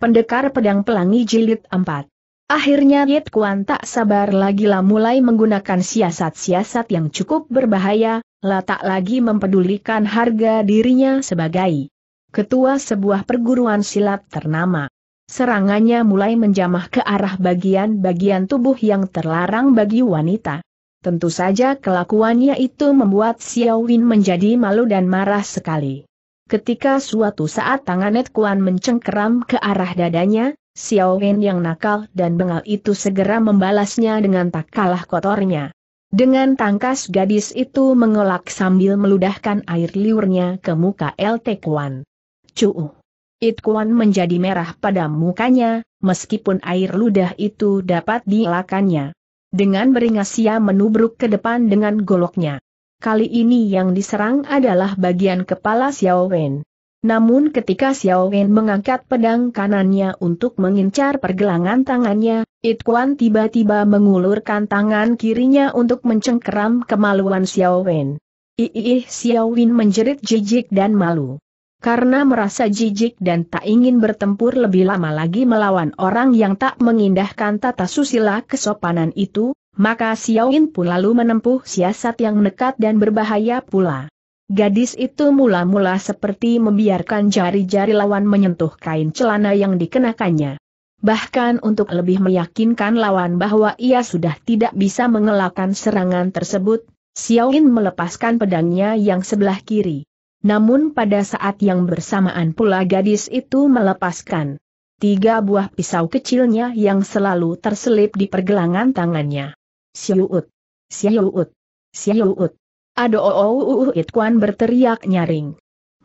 Pendekar Pedang Pelangi Jilid 4 Akhirnya Yit Kuan tak sabar lagi lah mulai menggunakan siasat-siasat yang cukup berbahaya, lah tak lagi mempedulikan harga dirinya sebagai ketua sebuah perguruan silat ternama. Serangannya mulai menjamah ke arah bagian-bagian tubuh yang terlarang bagi wanita. Tentu saja kelakuannya itu membuat Xiao Win menjadi malu dan marah sekali. Ketika suatu saat tangan Net Kuan mencengkeram ke arah dadanya, Xiao Wen yang nakal dan bengal itu segera membalasnya dengan tak kalah kotornya. Dengan tangkas gadis itu mengelak sambil meludahkan air liurnya ke muka LT Kuan. Cuuh! It Kuan menjadi merah pada mukanya, meskipun air ludah itu dapat dielakannya. Dengan beringas ia menubruk ke depan dengan goloknya. Kali ini yang diserang adalah bagian kepala Xiao Wen. Namun ketika Xiao Wen mengangkat pedang kanannya untuk mengincar pergelangan tangannya, It Kuan tiba-tiba mengulurkan tangan kirinya untuk mencengkeram kemaluan Xiao Wen. Iih Xiao Wen menjerit jijik dan malu. Karena merasa jijik dan tak ingin bertempur lebih lama lagi melawan orang yang tak mengindahkan tata susila kesopanan itu, maka Xiaoin pun lalu menempuh siasat yang nekat dan berbahaya pula. Gadis itu mula-mula seperti membiarkan jari-jari lawan menyentuh kain celana yang dikenakannya. Bahkan untuk lebih meyakinkan lawan bahwa ia sudah tidak bisa mengelakkan serangan tersebut, Xiaoin melepaskan pedangnya yang sebelah kiri. Namun pada saat yang bersamaan pula gadis itu melepaskan tiga buah pisau kecilnya yang selalu terselip di pergelangan tangannya. Siuut. Siuut. Siuut. Adoh, Itwan berteriak nyaring.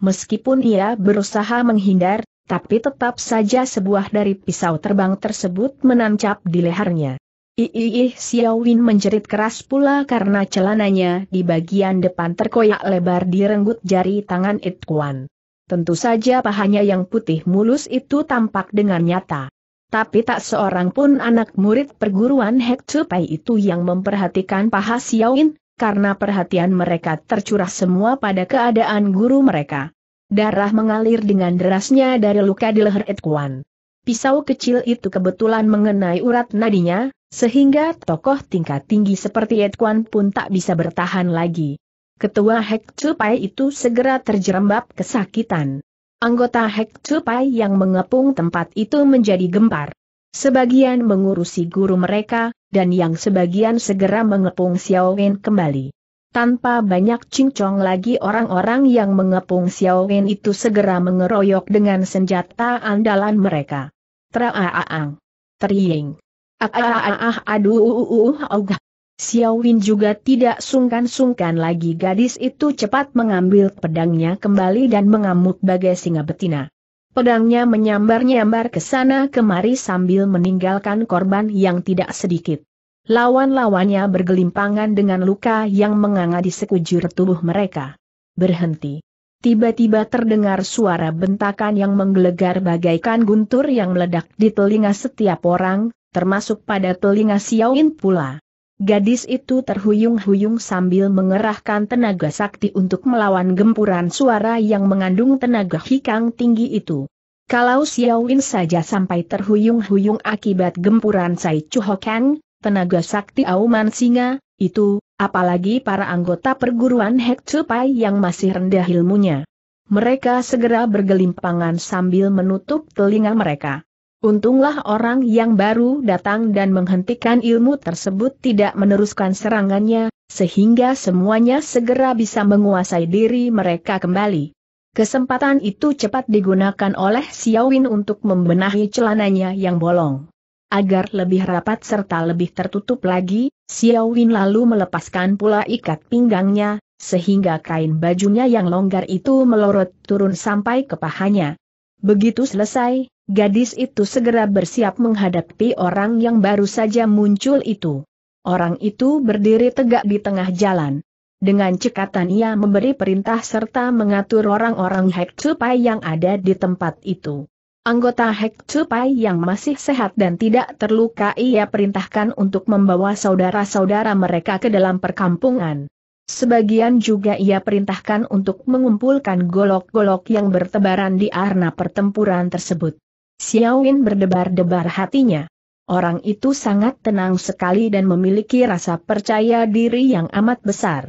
Meskipun ia berusaha menghindar, tapi tetap saja sebuah dari pisau terbang tersebut menancap di lehernya. Iih Xiaowin menjerit keras pula karena celananya di bagian depan terkoyak lebar direnggut jari tangan Itkuan. Tentu saja pahanya yang putih mulus itu tampak dengan nyata. Tapi tak seorang pun anak murid perguruan Hek Cupai itu yang memperhatikan paha Xiaoin, karena perhatian mereka tercurah semua pada keadaan guru mereka. Darah mengalir dengan derasnya dari luka di leher Edkuan. Pisau kecil itu kebetulan mengenai urat nadinya, sehingga tokoh tingkat tinggi seperti Edkuan pun tak bisa bertahan lagi. Ketua Hek Cupai itu segera terjerembab kesakitan. Anggota Hek Cupai yang mengepung tempat itu menjadi gempar. Sebagian mengurusi guru mereka, dan yang sebagian segera mengepung Xiao Wen kembali. Tanpa banyak cincong lagi orang-orang yang mengepung Xiao Wen itu segera mengeroyok dengan senjata andalan mereka. Traaang. triing, Ah aduh uh, uh, uh, Xiao Win juga tidak sungkan-sungkan lagi gadis itu cepat mengambil pedangnya kembali dan mengamuk bagai singa betina. Pedangnya menyambar-nyambar ke sana kemari sambil meninggalkan korban yang tidak sedikit. Lawan-lawannya bergelimpangan dengan luka yang menganga di sekujur tubuh mereka. Berhenti. Tiba-tiba terdengar suara bentakan yang menggelegar bagaikan guntur yang meledak di telinga setiap orang, termasuk pada telinga Xiaowin pula. Gadis itu terhuyung-huyung sambil mengerahkan tenaga sakti untuk melawan gempuran suara yang mengandung tenaga hikang tinggi itu. Kalau Win saja sampai terhuyung-huyung akibat gempuran Sai Chuhokang, tenaga sakti Auman Singa, itu, apalagi para anggota perguruan Hek Cupai yang masih rendah ilmunya. Mereka segera bergelimpangan sambil menutup telinga mereka. Untunglah orang yang baru datang dan menghentikan ilmu tersebut tidak meneruskan serangannya, sehingga semuanya segera bisa menguasai diri mereka kembali. Kesempatan itu cepat digunakan oleh Xiaowin untuk membenahi celananya yang bolong. Agar lebih rapat serta lebih tertutup lagi, Xiaowin lalu melepaskan pula ikat pinggangnya, sehingga kain bajunya yang longgar itu melorot turun sampai ke pahanya. Begitu selesai, Gadis itu segera bersiap menghadapi orang yang baru saja muncul itu. Orang itu berdiri tegak di tengah jalan. Dengan cekatan ia memberi perintah serta mengatur orang-orang Hek yang ada di tempat itu. Anggota Hek yang masih sehat dan tidak terluka ia perintahkan untuk membawa saudara-saudara mereka ke dalam perkampungan. Sebagian juga ia perintahkan untuk mengumpulkan golok-golok yang bertebaran di arena pertempuran tersebut. Xiaowin berdebar-debar hatinya. Orang itu sangat tenang sekali dan memiliki rasa percaya diri yang amat besar.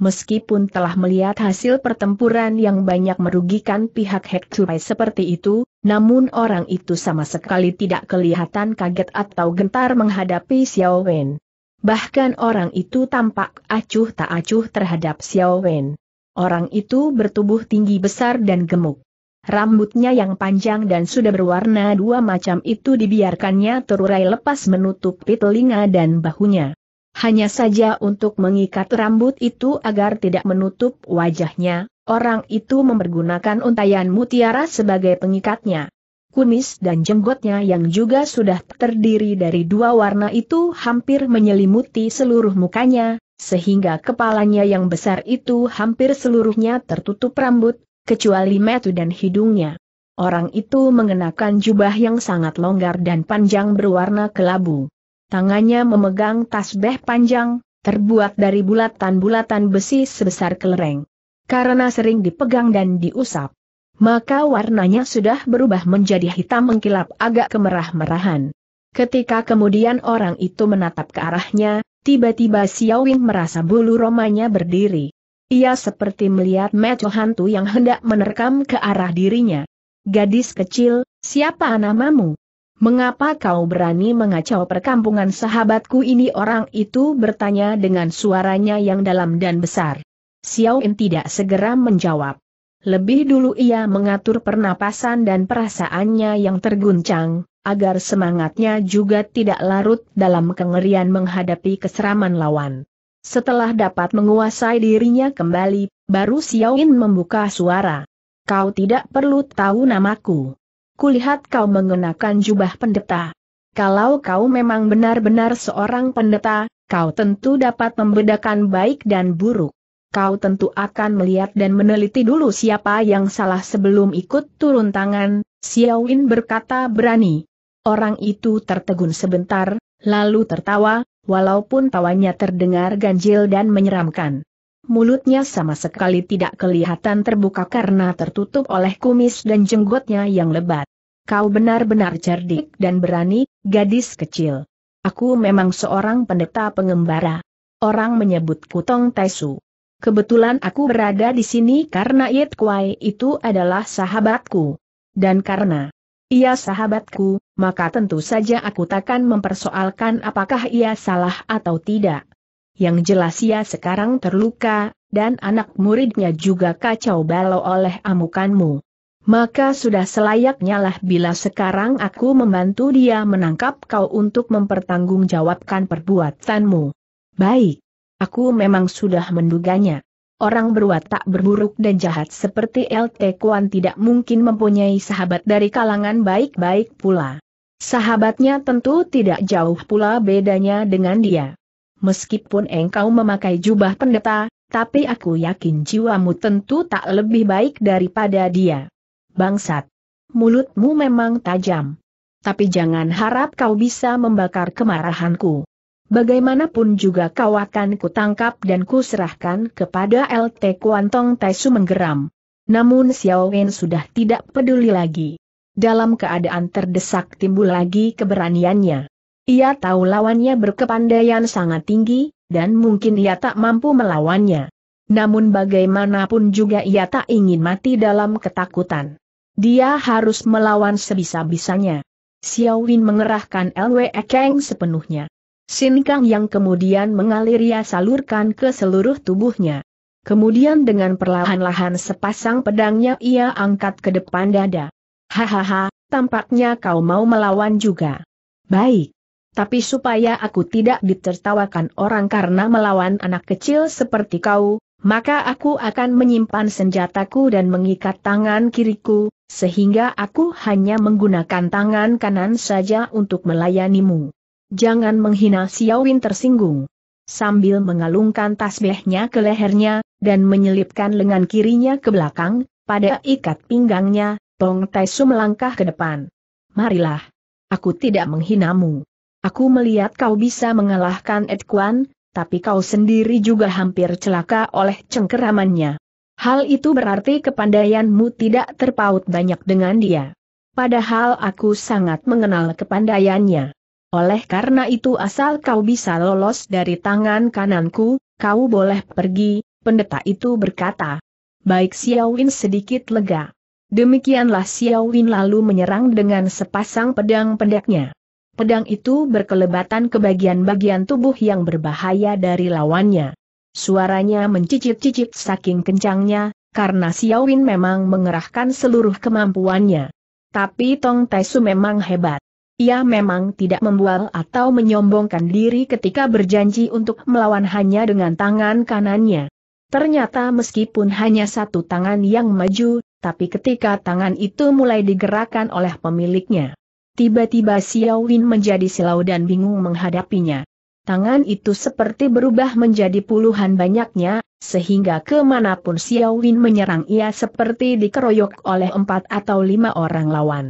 Meskipun telah melihat hasil pertempuran yang banyak merugikan pihak Hekturai seperti itu, namun orang itu sama sekali tidak kelihatan kaget atau gentar menghadapi Xiao Wen. Bahkan orang itu tampak acuh tak acuh terhadap Xiao Wen. Orang itu bertubuh tinggi besar dan gemuk. Rambutnya yang panjang dan sudah berwarna dua macam itu dibiarkannya terurai lepas menutupi telinga dan bahunya. Hanya saja untuk mengikat rambut itu agar tidak menutup wajahnya, orang itu mempergunakan untayan mutiara sebagai pengikatnya. Kumis dan jenggotnya yang juga sudah terdiri dari dua warna itu hampir menyelimuti seluruh mukanya, sehingga kepalanya yang besar itu hampir seluruhnya tertutup rambut, kecuali metu dan hidungnya. Orang itu mengenakan jubah yang sangat longgar dan panjang berwarna kelabu. Tangannya memegang tasbeh panjang, terbuat dari bulatan-bulatan besi sebesar kelereng. Karena sering dipegang dan diusap, maka warnanya sudah berubah menjadi hitam mengkilap agak kemerah-merahan. Ketika kemudian orang itu menatap ke arahnya, tiba-tiba Xiao merasa bulu romanya berdiri. Ia seperti melihat meco hantu yang hendak menerkam ke arah dirinya. Gadis kecil, siapa namamu? Mengapa kau berani mengacau perkampungan sahabatku ini? Orang itu bertanya dengan suaranya yang dalam dan besar. Xiao In tidak segera menjawab. Lebih dulu ia mengatur pernapasan dan perasaannya yang terguncang, agar semangatnya juga tidak larut dalam kengerian menghadapi keseraman lawan. Setelah dapat menguasai dirinya kembali, baru Xiaoin membuka suara. Kau tidak perlu tahu namaku. Kulihat kau mengenakan jubah pendeta. Kalau kau memang benar-benar seorang pendeta, kau tentu dapat membedakan baik dan buruk. Kau tentu akan melihat dan meneliti dulu siapa yang salah sebelum ikut turun tangan, Xiaoin berkata berani. Orang itu tertegun sebentar, lalu tertawa, walaupun tawanya terdengar ganjil dan menyeramkan. Mulutnya sama sekali tidak kelihatan terbuka karena tertutup oleh kumis dan jenggotnya yang lebat. Kau benar-benar cerdik dan berani, gadis kecil. Aku memang seorang pendeta pengembara. Orang menyebutku Tong Taisu. Kebetulan aku berada di sini karena Yit Kuai itu adalah sahabatku. Dan karena ia sahabatku, maka tentu saja aku takkan mempersoalkan apakah ia salah atau tidak. Yang jelas ia sekarang terluka, dan anak muridnya juga kacau balau oleh amukanmu. Maka sudah selayaknya lah bila sekarang aku membantu dia menangkap kau untuk mempertanggungjawabkan perbuatanmu. Baik. Aku memang sudah menduganya. Orang berwatak berburuk dan jahat seperti LT Kuan tidak mungkin mempunyai sahabat dari kalangan baik-baik pula. Sahabatnya tentu tidak jauh pula bedanya dengan dia. Meskipun engkau memakai jubah pendeta, tapi aku yakin jiwamu tentu tak lebih baik daripada dia. Bangsat! Mulutmu memang tajam. Tapi jangan harap kau bisa membakar kemarahanku. Bagaimanapun juga kau akan kutangkap dan kuserahkan kepada LT Kuantong Taisu menggeram. Namun Xiao Wen sudah tidak peduli lagi dalam keadaan terdesak timbul lagi keberaniannya. Ia tahu lawannya berkepandaian sangat tinggi, dan mungkin ia tak mampu melawannya. Namun bagaimanapun juga ia tak ingin mati dalam ketakutan. Dia harus melawan sebisa-bisanya. Xiao Win mengerahkan LWE Kang sepenuhnya. Sin yang kemudian mengalir ia salurkan ke seluruh tubuhnya. Kemudian dengan perlahan-lahan sepasang pedangnya ia angkat ke depan dada. Hahaha, tampaknya kau mau melawan juga. Baik. Tapi supaya aku tidak ditertawakan orang karena melawan anak kecil seperti kau, maka aku akan menyimpan senjataku dan mengikat tangan kiriku, sehingga aku hanya menggunakan tangan kanan saja untuk melayanimu. Jangan menghina Xiaowin tersinggung. Sambil mengalungkan tasbihnya ke lehernya, dan menyelipkan lengan kirinya ke belakang, pada ikat pinggangnya, Pong Taisu melangkah ke depan. Marilah. Aku tidak menghinamu. Aku melihat kau bisa mengalahkan Ed Kuan, tapi kau sendiri juga hampir celaka oleh cengkeramannya. Hal itu berarti kepandaianmu tidak terpaut banyak dengan dia. Padahal aku sangat mengenal kepandaiannya. Oleh karena itu asal kau bisa lolos dari tangan kananku, kau boleh pergi, pendeta itu berkata. Baik Xiaowin sedikit lega. Demikianlah Xiao Win lalu menyerang dengan sepasang pedang pendeknya. Pedang itu berkelebatan ke bagian-bagian tubuh yang berbahaya dari lawannya. Suaranya mencicit-cicit saking kencangnya, karena Xiao Win memang mengerahkan seluruh kemampuannya. Tapi Tong Taisu memang hebat. Ia memang tidak membual atau menyombongkan diri ketika berjanji untuk melawan hanya dengan tangan kanannya. Ternyata meskipun hanya satu tangan yang maju, tapi ketika tangan itu mulai digerakkan oleh pemiliknya. Tiba-tiba Xiao Win menjadi silau dan bingung menghadapinya. Tangan itu seperti berubah menjadi puluhan banyaknya, sehingga kemanapun Xiao Win menyerang ia seperti dikeroyok oleh empat atau lima orang lawan.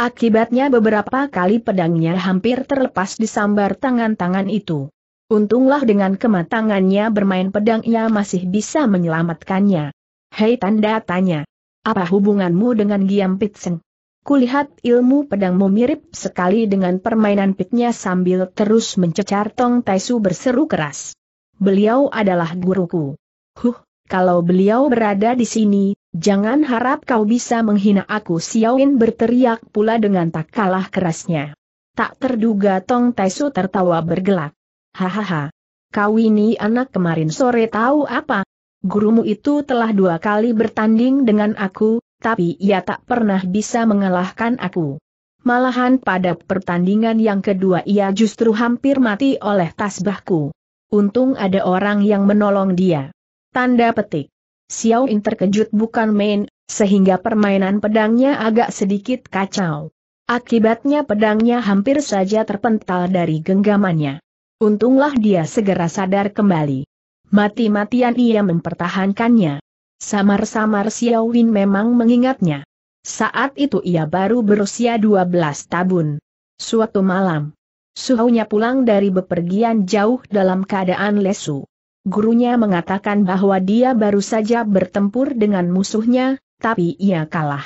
Akibatnya beberapa kali pedangnya hampir terlepas disambar tangan-tangan itu. Untunglah dengan kematangannya bermain pedang ia masih bisa menyelamatkannya. Hei tanda tanya. Apa hubunganmu dengan Giam Pitseng? Kulihat ilmu pedangmu mirip sekali dengan permainan pitnya sambil terus mencecar Tong Taisu berseru keras. Beliau adalah guruku. Huh, kalau beliau berada di sini, jangan harap kau bisa menghina aku Xiaoin berteriak pula dengan tak kalah kerasnya. Tak terduga Tong Taisu tertawa bergelak. Hahaha. Kau ini anak kemarin sore tahu apa, Gurumu itu telah dua kali bertanding dengan aku, tapi ia tak pernah bisa mengalahkan aku. Malahan pada pertandingan yang kedua ia justru hampir mati oleh tasbahku. Untung ada orang yang menolong dia. Tanda petik. Xiao Ying terkejut bukan main, sehingga permainan pedangnya agak sedikit kacau. Akibatnya pedangnya hampir saja terpental dari genggamannya. Untunglah dia segera sadar kembali. Mati-matian ia mempertahankannya. Samar-samar Xiao Win memang mengingatnya. Saat itu ia baru berusia 12 tahun. Suatu malam, suhunya pulang dari bepergian jauh dalam keadaan lesu. Gurunya mengatakan bahwa dia baru saja bertempur dengan musuhnya, tapi ia kalah.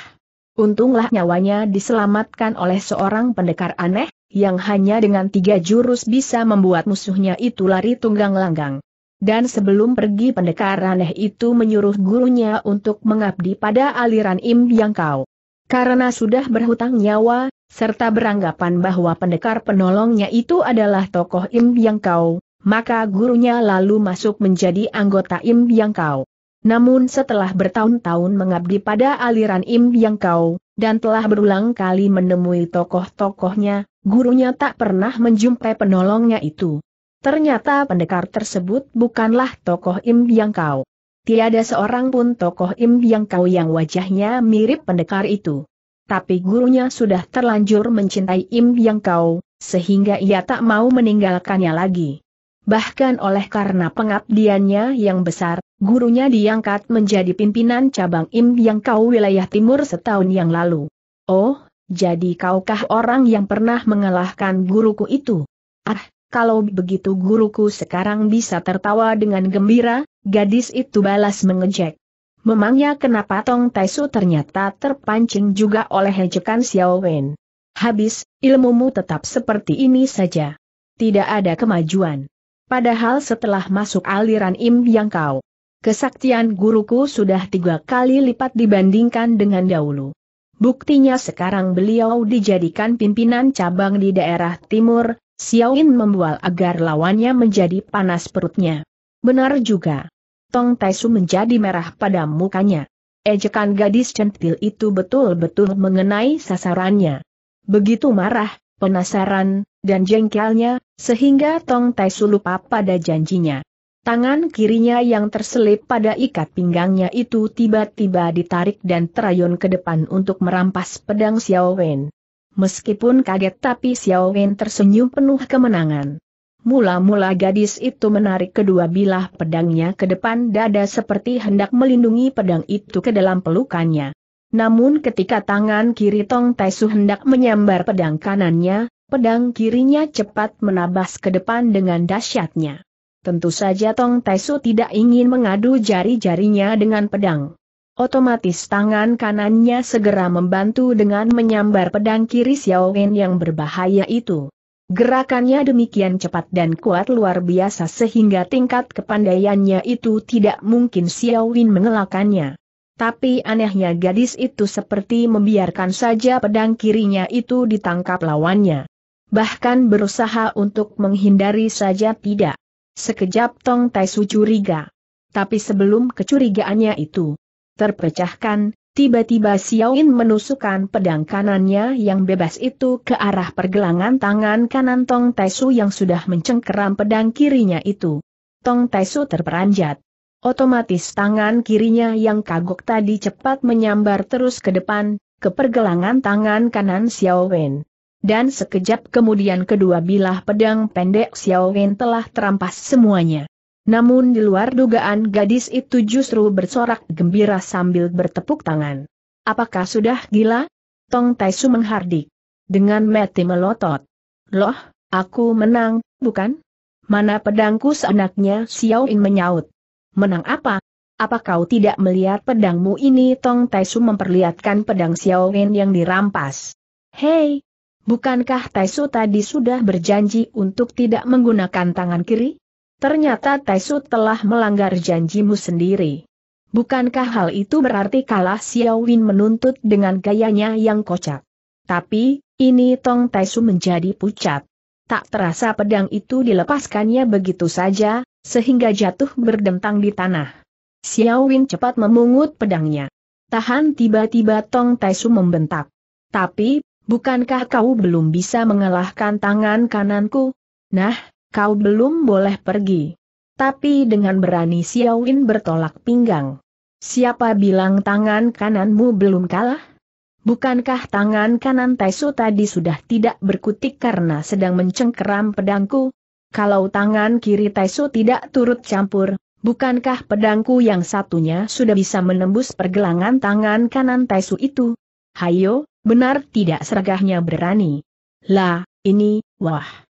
Untunglah nyawanya diselamatkan oleh seorang pendekar aneh, yang hanya dengan tiga jurus bisa membuat musuhnya itu lari tunggang langgang. Dan sebelum pergi pendekar aneh itu menyuruh gurunya untuk mengabdi pada aliran Im Yang Kau. Karena sudah berhutang nyawa, serta beranggapan bahwa pendekar penolongnya itu adalah tokoh Im Yang Kau, maka gurunya lalu masuk menjadi anggota Im Yang Kau. Namun setelah bertahun-tahun mengabdi pada aliran Im Yang Kau, dan telah berulang kali menemui tokoh-tokohnya, gurunya tak pernah menjumpai penolongnya itu. Ternyata pendekar tersebut bukanlah tokoh Im yang kau. Tiada seorang pun tokoh Im yang kau yang wajahnya mirip pendekar itu. Tapi gurunya sudah terlanjur mencintai Im yang kau, sehingga ia tak mau meninggalkannya lagi. Bahkan oleh karena pengabdiannya yang besar, gurunya diangkat menjadi pimpinan cabang Im yang kau wilayah timur setahun yang lalu. Oh, jadi kaukah orang yang pernah mengalahkan guruku itu? Ah, kalau begitu guruku sekarang bisa tertawa dengan gembira, gadis itu balas mengejek. Memangnya kenapa Tong Taisu ternyata terpancing juga oleh hejekan Xiao Wen. Habis, ilmumu tetap seperti ini saja. Tidak ada kemajuan. Padahal setelah masuk aliran Im yang kau. Kesaktian guruku sudah tiga kali lipat dibandingkan dengan dahulu. Buktinya sekarang beliau dijadikan pimpinan cabang di daerah timur, Xiao Xiaoin membual agar lawannya menjadi panas perutnya. Benar juga. Tong Taisu menjadi merah pada mukanya. Ejekan gadis centil itu betul-betul mengenai sasarannya. Begitu marah, penasaran, dan jengkelnya, sehingga Tong Taisu lupa pada janjinya. Tangan kirinya yang terselip pada ikat pinggangnya itu tiba-tiba ditarik dan terayun ke depan untuk merampas pedang Xiao Wen. Meskipun kaget tapi Xiao Wen tersenyum penuh kemenangan. Mula-mula gadis itu menarik kedua bilah pedangnya ke depan dada seperti hendak melindungi pedang itu ke dalam pelukannya. Namun ketika tangan kiri Tong Taisu hendak menyambar pedang kanannya, pedang kirinya cepat menabas ke depan dengan dahsyatnya. Tentu saja Tong Taisu tidak ingin mengadu jari-jarinya dengan pedang. Otomatis tangan kanannya segera membantu dengan menyambar pedang kiri Xiao Wen yang berbahaya itu. Gerakannya demikian cepat dan kuat luar biasa sehingga tingkat kepandaiannya itu tidak mungkin Xiao Wen mengelakannya. Tapi anehnya gadis itu seperti membiarkan saja pedang kirinya itu ditangkap lawannya. Bahkan berusaha untuk menghindari saja tidak. Sekejap Tong Su curiga. Tapi sebelum kecurigaannya itu, terpecahkan, tiba-tiba Xiaoin menusukkan pedang kanannya yang bebas itu ke arah pergelangan tangan kanan Tong Taisu yang sudah mencengkeram pedang kirinya itu. Tong Taisu terperanjat. Otomatis tangan kirinya yang kagok tadi cepat menyambar terus ke depan, ke pergelangan tangan kanan Xiao Wen. Dan sekejap kemudian kedua bilah pedang pendek Xiao Wen telah terampas semuanya. Namun di luar dugaan gadis itu justru bersorak gembira sambil bertepuk tangan. Apakah sudah gila? Tong Taisu menghardik. Dengan mati melotot. Loh, aku menang, bukan? Mana pedangku seenaknya Xiao Ying menyaut. Menang apa? Apa kau tidak melihat pedangmu ini? Tong Taisu memperlihatkan pedang Xiao Ying yang dirampas. Hei, Bukankah Taisu tadi sudah berjanji untuk tidak menggunakan tangan kiri? Ternyata Taisu telah melanggar janjimu sendiri. Bukankah hal itu berarti kalah Xiao Win menuntut dengan gayanya yang kocak? Tapi, ini Tong Taisu menjadi pucat. Tak terasa pedang itu dilepaskannya begitu saja, sehingga jatuh berdentang di tanah. Xiao Win cepat memungut pedangnya. Tahan tiba-tiba Tong Taisu membentak. Tapi, bukankah kau belum bisa mengalahkan tangan kananku? Nah, kau belum boleh pergi. Tapi dengan berani Xiao bertolak pinggang. Siapa bilang tangan kananmu belum kalah? Bukankah tangan kanan Taisu tadi sudah tidak berkutik karena sedang mencengkeram pedangku? Kalau tangan kiri Taisu tidak turut campur, bukankah pedangku yang satunya sudah bisa menembus pergelangan tangan kanan Taisu itu? Hayo, benar tidak seragahnya berani. Lah, ini, wah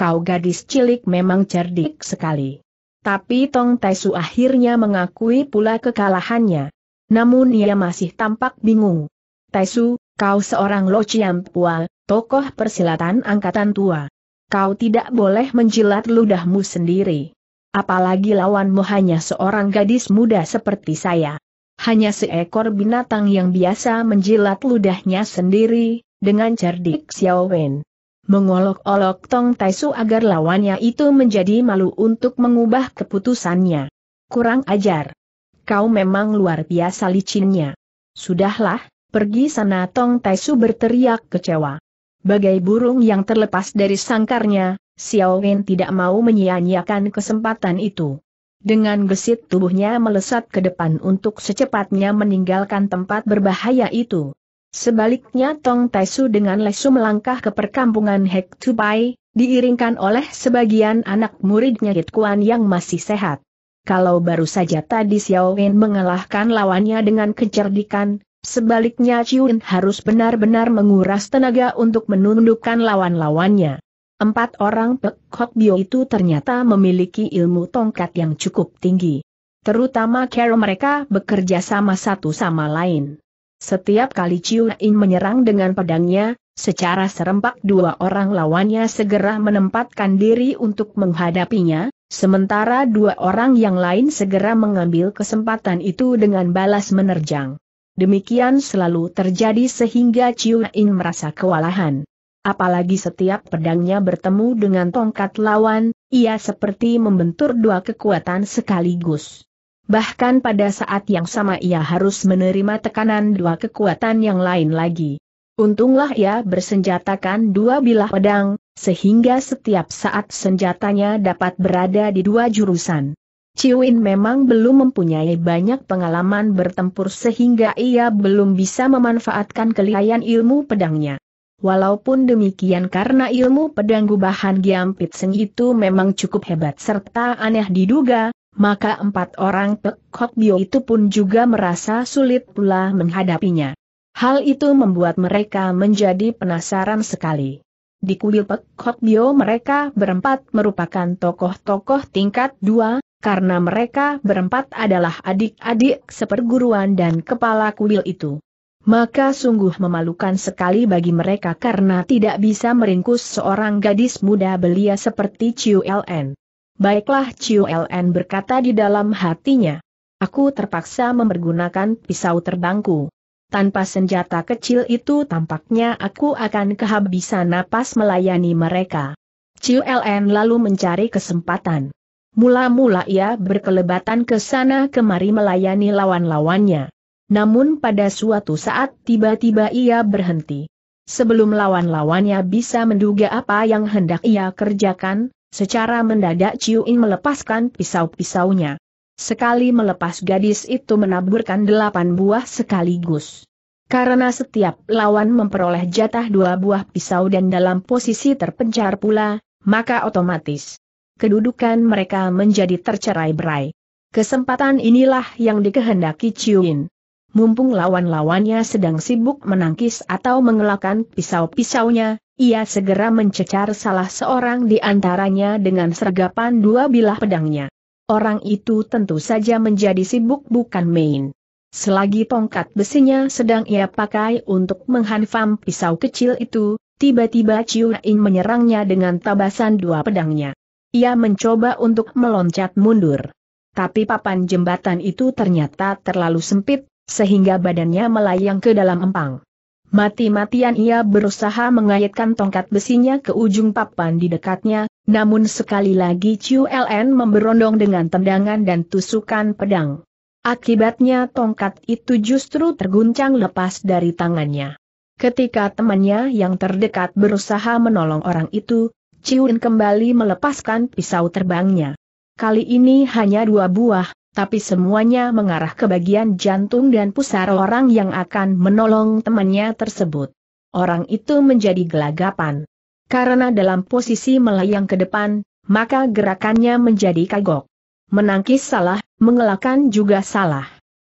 kau gadis cilik memang cerdik sekali. Tapi Tong Taisu akhirnya mengakui pula kekalahannya. Namun ia masih tampak bingung. Taisu, kau seorang Lo Pua, tokoh persilatan angkatan tua. Kau tidak boleh menjilat ludahmu sendiri. Apalagi lawanmu hanya seorang gadis muda seperti saya. Hanya seekor binatang yang biasa menjilat ludahnya sendiri, dengan cerdik Xiao Wen mengolok-olok Tong Taisu agar lawannya itu menjadi malu untuk mengubah keputusannya. Kurang ajar. Kau memang luar biasa licinnya. Sudahlah, pergi sana Tong Taisu berteriak kecewa. Bagai burung yang terlepas dari sangkarnya, Xiao Wen tidak mau menyia-nyiakan kesempatan itu. Dengan gesit tubuhnya melesat ke depan untuk secepatnya meninggalkan tempat berbahaya itu. Sebaliknya Tong Taisu dengan lesu melangkah ke perkampungan Hek Tupai, diiringkan oleh sebagian anak muridnya Hit Kuan yang masih sehat. Kalau baru saja tadi Xiao Wen mengalahkan lawannya dengan kecerdikan, sebaliknya Chiun harus benar-benar menguras tenaga untuk menundukkan lawan-lawannya. Empat orang Pek Bio itu ternyata memiliki ilmu tongkat yang cukup tinggi. Terutama cara mereka bekerja sama satu sama lain. Setiap kali Chiu In menyerang dengan pedangnya, secara serempak dua orang lawannya segera menempatkan diri untuk menghadapinya, sementara dua orang yang lain segera mengambil kesempatan itu dengan balas menerjang. Demikian selalu terjadi sehingga Chiu In merasa kewalahan. Apalagi setiap pedangnya bertemu dengan tongkat lawan, ia seperti membentur dua kekuatan sekaligus bahkan pada saat yang sama ia harus menerima tekanan dua kekuatan yang lain lagi. Untunglah ia bersenjatakan dua bilah pedang, sehingga setiap saat senjatanya dapat berada di dua jurusan. Ciwin memang belum mempunyai banyak pengalaman bertempur sehingga ia belum bisa memanfaatkan kelihayan ilmu pedangnya. Walaupun demikian karena ilmu pedang gubahan Giam Pitseng itu memang cukup hebat serta aneh diduga, maka empat orang Pek Bio itu pun juga merasa sulit pula menghadapinya. Hal itu membuat mereka menjadi penasaran sekali. Di kuil Pek Bio mereka berempat merupakan tokoh-tokoh tingkat dua, karena mereka berempat adalah adik-adik seperguruan dan kepala kuil itu. Maka sungguh memalukan sekali bagi mereka karena tidak bisa meringkus seorang gadis muda belia seperti Ciu LN. Baiklah Ciu LN berkata di dalam hatinya. Aku terpaksa mempergunakan pisau terbangku. Tanpa senjata kecil itu tampaknya aku akan kehabisan napas melayani mereka. Ciu LN lalu mencari kesempatan. Mula-mula ia berkelebatan ke sana kemari melayani lawan-lawannya. Namun pada suatu saat tiba-tiba ia berhenti. Sebelum lawan-lawannya bisa menduga apa yang hendak ia kerjakan, Secara mendadak Ciu Ing melepaskan pisau-pisaunya. Sekali melepas gadis itu menaburkan delapan buah sekaligus. Karena setiap lawan memperoleh jatah dua buah pisau dan dalam posisi terpencar pula, maka otomatis kedudukan mereka menjadi tercerai-berai. Kesempatan inilah yang dikehendaki Ciuin mumpung lawan-lawannya sedang sibuk menangkis atau mengelakkan pisau-pisaunya, ia segera mencecar salah seorang di antaranya dengan sergapan dua bilah pedangnya. Orang itu tentu saja menjadi sibuk bukan main. Selagi tongkat besinya sedang ia pakai untuk menghantam pisau kecil itu, tiba-tiba Ciu menyerangnya dengan tabasan dua pedangnya. Ia mencoba untuk meloncat mundur. Tapi papan jembatan itu ternyata terlalu sempit, sehingga badannya melayang ke dalam empang. Mati-matian ia berusaha mengaitkan tongkat besinya ke ujung papan di dekatnya, namun sekali lagi Chiu LN memberondong dengan tendangan dan tusukan pedang. Akibatnya tongkat itu justru terguncang lepas dari tangannya. Ketika temannya yang terdekat berusaha menolong orang itu, Chiu kembali melepaskan pisau terbangnya. Kali ini hanya dua buah, tapi semuanya mengarah ke bagian jantung dan pusar orang yang akan menolong temannya tersebut. Orang itu menjadi gelagapan. Karena dalam posisi melayang ke depan, maka gerakannya menjadi kagok. Menangkis salah, mengelakkan juga salah.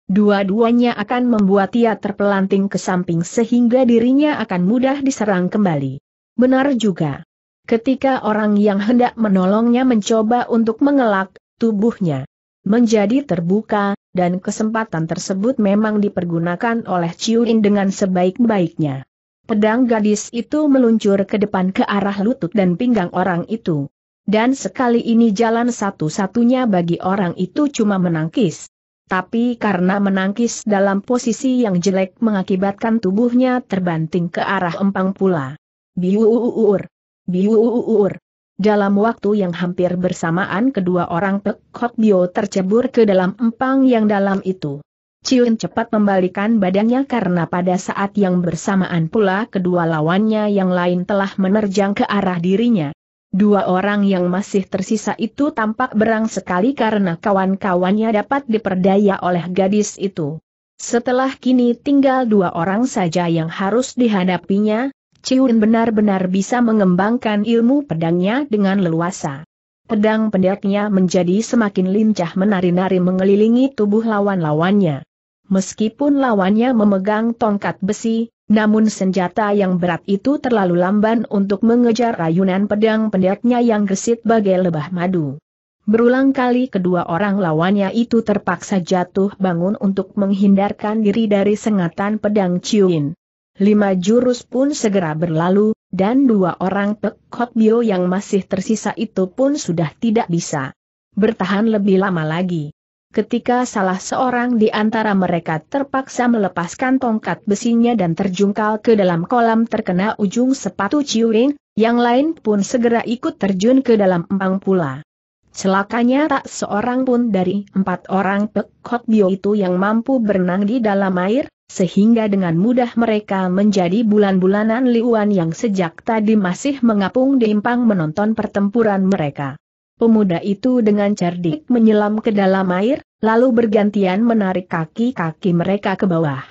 Dua-duanya akan membuat ia terpelanting ke samping sehingga dirinya akan mudah diserang kembali. Benar juga. Ketika orang yang hendak menolongnya mencoba untuk mengelak, tubuhnya menjadi terbuka, dan kesempatan tersebut memang dipergunakan oleh Ciu In dengan sebaik-baiknya. Pedang gadis itu meluncur ke depan ke arah lutut dan pinggang orang itu. Dan sekali ini jalan satu-satunya bagi orang itu cuma menangkis. Tapi karena menangkis dalam posisi yang jelek mengakibatkan tubuhnya terbanting ke arah empang pula. Biuuur. Biuuur. Dalam waktu yang hampir bersamaan kedua orang Pek Bio tercebur ke dalam empang yang dalam itu. Ciun cepat membalikan badannya karena pada saat yang bersamaan pula kedua lawannya yang lain telah menerjang ke arah dirinya. Dua orang yang masih tersisa itu tampak berang sekali karena kawan-kawannya dapat diperdaya oleh gadis itu. Setelah kini tinggal dua orang saja yang harus dihadapinya, Ciun benar-benar bisa mengembangkan ilmu pedangnya dengan leluasa. Pedang pendeknya menjadi semakin lincah menari-nari mengelilingi tubuh lawan-lawannya. Meskipun lawannya memegang tongkat besi, namun senjata yang berat itu terlalu lamban untuk mengejar rayunan pedang pendeknya yang gesit bagai lebah madu. Berulang kali kedua orang lawannya itu terpaksa jatuh bangun untuk menghindarkan diri dari sengatan pedang Ciuin. Lima jurus pun segera berlalu, dan dua orang Pek Bio yang masih tersisa itu pun sudah tidak bisa bertahan lebih lama lagi. Ketika salah seorang di antara mereka terpaksa melepaskan tongkat besinya dan terjungkal ke dalam kolam terkena ujung sepatu Ciuring, yang lain pun segera ikut terjun ke dalam empang pula. Celakanya tak seorang pun dari empat orang Pek Bio itu yang mampu berenang di dalam air, sehingga dengan mudah mereka menjadi bulan-bulanan liuan yang sejak tadi masih mengapung di impang menonton pertempuran mereka. Pemuda itu dengan cerdik menyelam ke dalam air, lalu bergantian menarik kaki-kaki mereka ke bawah.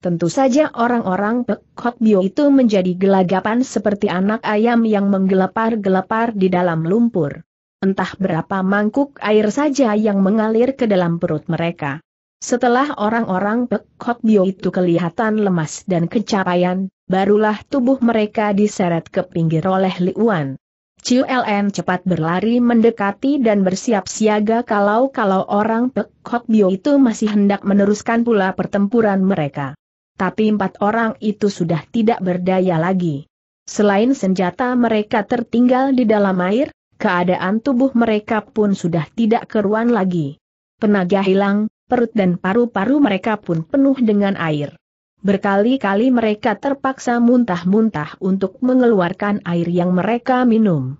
Tentu saja orang-orang Pek Bio itu menjadi gelagapan seperti anak ayam yang menggelepar-gelepar di dalam lumpur. Entah berapa mangkuk air saja yang mengalir ke dalam perut mereka. Setelah orang-orang Pekok Bio itu kelihatan lemas dan kecapaian, barulah tubuh mereka diseret ke pinggir oleh Liuan. Ciu LN cepat berlari mendekati dan bersiap siaga kalau-kalau orang Pekok Bio itu masih hendak meneruskan pula pertempuran mereka. Tapi empat orang itu sudah tidak berdaya lagi. Selain senjata mereka tertinggal di dalam air, keadaan tubuh mereka pun sudah tidak keruan lagi. Penaga hilang, perut dan paru-paru mereka pun penuh dengan air. Berkali-kali mereka terpaksa muntah-muntah untuk mengeluarkan air yang mereka minum.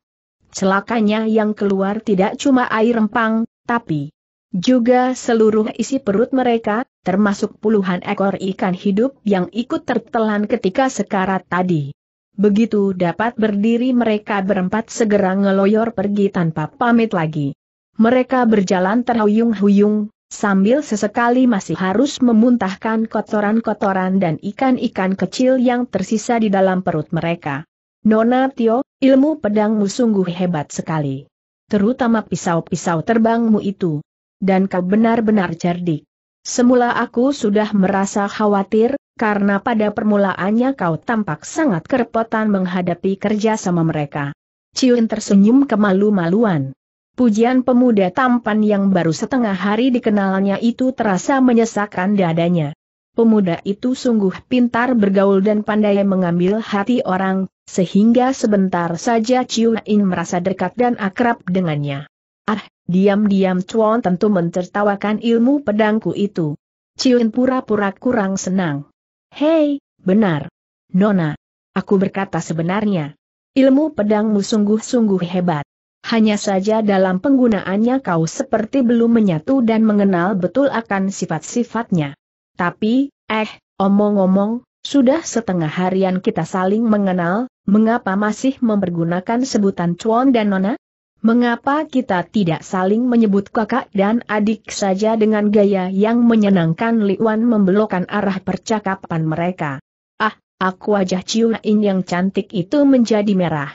Celakanya yang keluar tidak cuma air rempang, tapi juga seluruh isi perut mereka, termasuk puluhan ekor ikan hidup yang ikut tertelan ketika sekarat tadi. Begitu dapat berdiri mereka berempat segera ngeloyor pergi tanpa pamit lagi. Mereka berjalan terhuyung-huyung, sambil sesekali masih harus memuntahkan kotoran-kotoran dan ikan-ikan kecil yang tersisa di dalam perut mereka. Nona Tio, ilmu pedangmu sungguh hebat sekali. Terutama pisau-pisau terbangmu itu. Dan kau benar-benar cerdik. Semula aku sudah merasa khawatir, karena pada permulaannya kau tampak sangat kerepotan menghadapi kerja sama mereka. Ciun tersenyum kemalu-maluan. Pujian pemuda tampan yang baru setengah hari dikenalnya itu terasa menyesakan dadanya. Pemuda itu sungguh pintar bergaul dan pandai mengambil hati orang, sehingga sebentar saja Ciu Ain merasa dekat dan akrab dengannya. Ah, diam-diam Chuan tentu mencertawakan ilmu pedangku itu. Ciu pura-pura kurang senang. Hei, benar. Nona. Aku berkata sebenarnya. Ilmu pedangmu sungguh-sungguh hebat. Hanya saja dalam penggunaannya kau seperti belum menyatu dan mengenal betul akan sifat-sifatnya. Tapi, eh, omong-omong, sudah setengah harian kita saling mengenal, mengapa masih mempergunakan sebutan cuan dan nona? Mengapa kita tidak saling menyebut kakak dan adik saja dengan gaya yang menyenangkan Liwan membelokkan arah percakapan mereka? Ah, aku wajah ciumain yang cantik itu menjadi merah.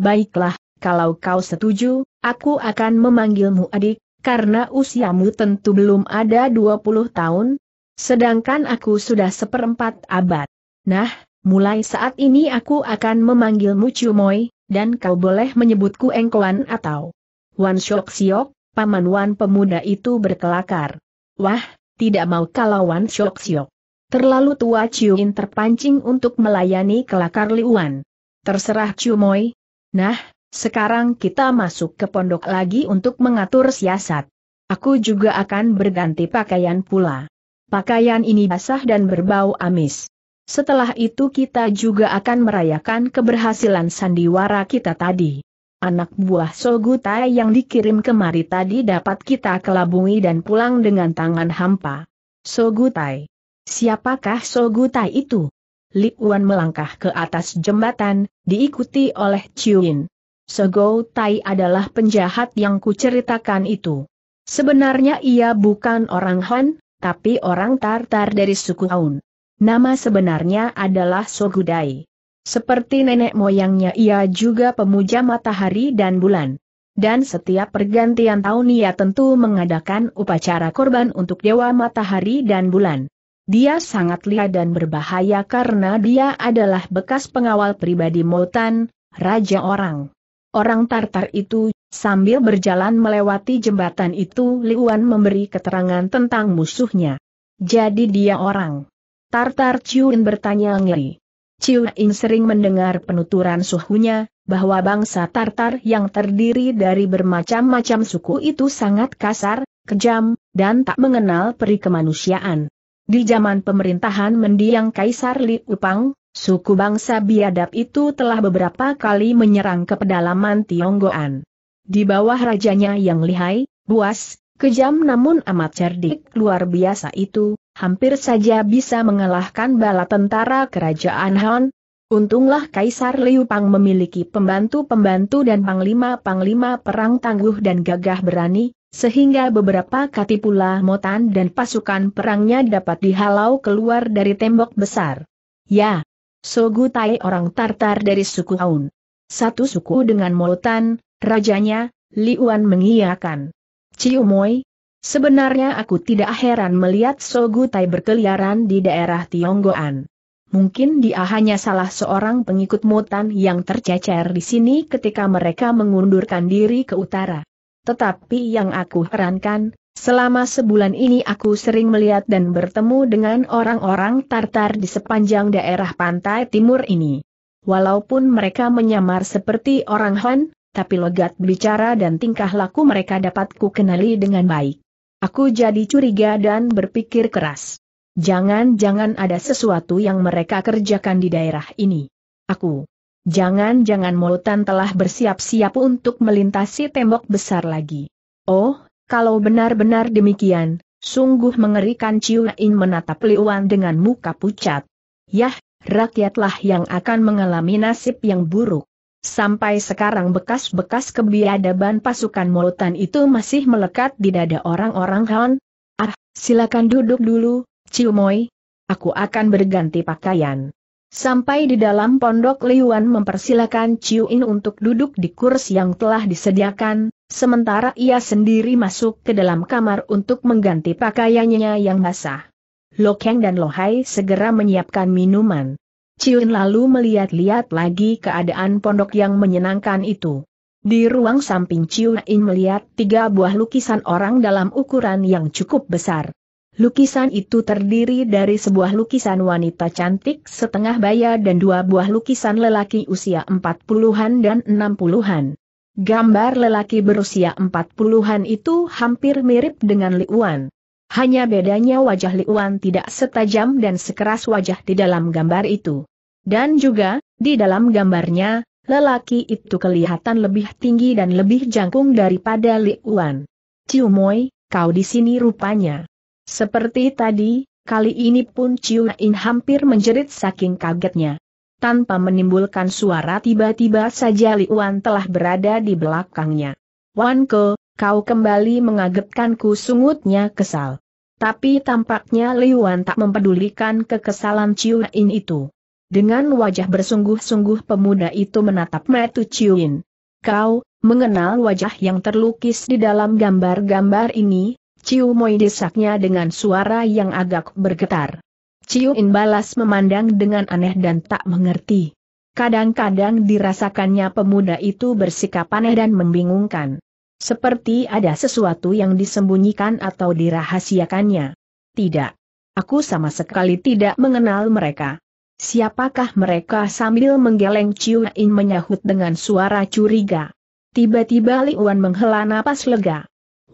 Baiklah, kalau kau setuju, aku akan memanggilmu adik, karena usiamu tentu belum ada 20 tahun, sedangkan aku sudah seperempat abad. Nah, mulai saat ini aku akan memanggilmu Cumoy, dan kau boleh menyebutku Engkoan atau Wan Shok Siok, paman Wan pemuda itu berkelakar. Wah, tidak mau kalau Wan Shok Siok. Terlalu tua Ciuin terpancing untuk melayani kelakar Liuan. Terserah Cumoy. Nah, sekarang kita masuk ke pondok lagi untuk mengatur siasat. Aku juga akan berganti pakaian pula. Pakaian ini basah dan berbau amis. Setelah itu kita juga akan merayakan keberhasilan sandiwara kita tadi. Anak buah Sogutai yang dikirim kemari tadi dapat kita kelabungi dan pulang dengan tangan hampa. Sogutai. Siapakah Sogutai itu? Li Wan melangkah ke atas jembatan, diikuti oleh Yin. Sego Tai adalah penjahat yang kuceritakan itu. Sebenarnya ia bukan orang Han, tapi orang Tartar dari suku Aun. Nama sebenarnya adalah Sogudai. Seperti nenek moyangnya ia juga pemuja matahari dan bulan. Dan setiap pergantian tahun ia tentu mengadakan upacara korban untuk dewa matahari dan bulan. Dia sangat liar dan berbahaya karena dia adalah bekas pengawal pribadi Motan, Raja Orang. Orang Tartar itu, sambil berjalan melewati jembatan itu Liuan memberi keterangan tentang musuhnya. Jadi dia orang. Tartar Chiuin bertanya ngeri. Chiuin sering mendengar penuturan suhunya, bahwa bangsa Tartar yang terdiri dari bermacam-macam suku itu sangat kasar, kejam, dan tak mengenal peri kemanusiaan. Di zaman pemerintahan mendiang Kaisar Li Upang, suku bangsa biadab itu telah beberapa kali menyerang ke pedalaman Tionggoan. Di bawah rajanya yang lihai, buas, kejam namun amat cerdik luar biasa itu, hampir saja bisa mengalahkan bala tentara kerajaan Han. Untunglah Kaisar Liu Pang memiliki pembantu-pembantu dan panglima-panglima perang tangguh dan gagah berani, sehingga beberapa katipula motan dan pasukan perangnya dapat dihalau keluar dari tembok besar. Ya, Sogu Sogutai orang Tartar dari suku Aun. Satu suku dengan Molotan, rajanya, Liuan mengiyakan. Ciumoy, sebenarnya aku tidak heran melihat Sogu Sogutai berkeliaran di daerah Tionggoan. Mungkin dia hanya salah seorang pengikut Motan yang tercecer di sini ketika mereka mengundurkan diri ke utara. Tetapi yang aku herankan, Selama sebulan ini aku sering melihat dan bertemu dengan orang-orang Tartar di sepanjang daerah pantai timur ini. Walaupun mereka menyamar seperti orang Han, tapi logat bicara dan tingkah laku mereka dapat ku kenali dengan baik. Aku jadi curiga dan berpikir keras. Jangan-jangan ada sesuatu yang mereka kerjakan di daerah ini. Aku Jangan-jangan Molutan telah bersiap-siap untuk melintasi tembok besar lagi. Oh, kalau benar-benar demikian, sungguh mengerikan Ciu Ain menatap Liuan dengan muka pucat. Yah, rakyatlah yang akan mengalami nasib yang buruk. Sampai sekarang bekas-bekas kebiadaban pasukan Molutan itu masih melekat di dada orang-orang Han. Ah, silakan duduk dulu, Ciu Moi. Aku akan berganti pakaian. Sampai di dalam pondok Liyuan mempersilakan Ciu In untuk duduk di kursi yang telah disediakan, sementara ia sendiri masuk ke dalam kamar untuk mengganti pakaiannya yang basah. Lokeng dan Lohai segera menyiapkan minuman. Ciu In lalu melihat-lihat lagi keadaan pondok yang menyenangkan itu. Di ruang samping Ciu In melihat tiga buah lukisan orang dalam ukuran yang cukup besar. Lukisan itu terdiri dari sebuah lukisan wanita cantik setengah baya dan dua buah lukisan lelaki usia 40-an dan 60-an. Gambar lelaki berusia 40-an itu hampir mirip dengan Liuan. Hanya bedanya wajah Liuan tidak setajam dan sekeras wajah di dalam gambar itu. Dan juga, di dalam gambarnya, lelaki itu kelihatan lebih tinggi dan lebih jangkung daripada Liuan. Ciumoy, kau di sini rupanya. Seperti tadi, kali ini pun Ciu In hampir menjerit saking kagetnya. Tanpa menimbulkan suara tiba-tiba saja Liuan telah berada di belakangnya. Wan Ke, kau kembali mengagetkanku sungutnya kesal. Tapi tampaknya Liuan tak mempedulikan kekesalan Ciu In itu. Dengan wajah bersungguh-sungguh pemuda itu menatap Metu Ciu In. Kau, mengenal wajah yang terlukis di dalam gambar-gambar ini, Ciu Moi desaknya dengan suara yang agak bergetar. Ciu In balas memandang dengan aneh dan tak mengerti. Kadang-kadang dirasakannya pemuda itu bersikap aneh dan membingungkan. Seperti ada sesuatu yang disembunyikan atau dirahasiakannya. Tidak. Aku sama sekali tidak mengenal mereka. Siapakah mereka sambil menggeleng Ciu In menyahut dengan suara curiga. Tiba-tiba Li Wan menghela napas lega.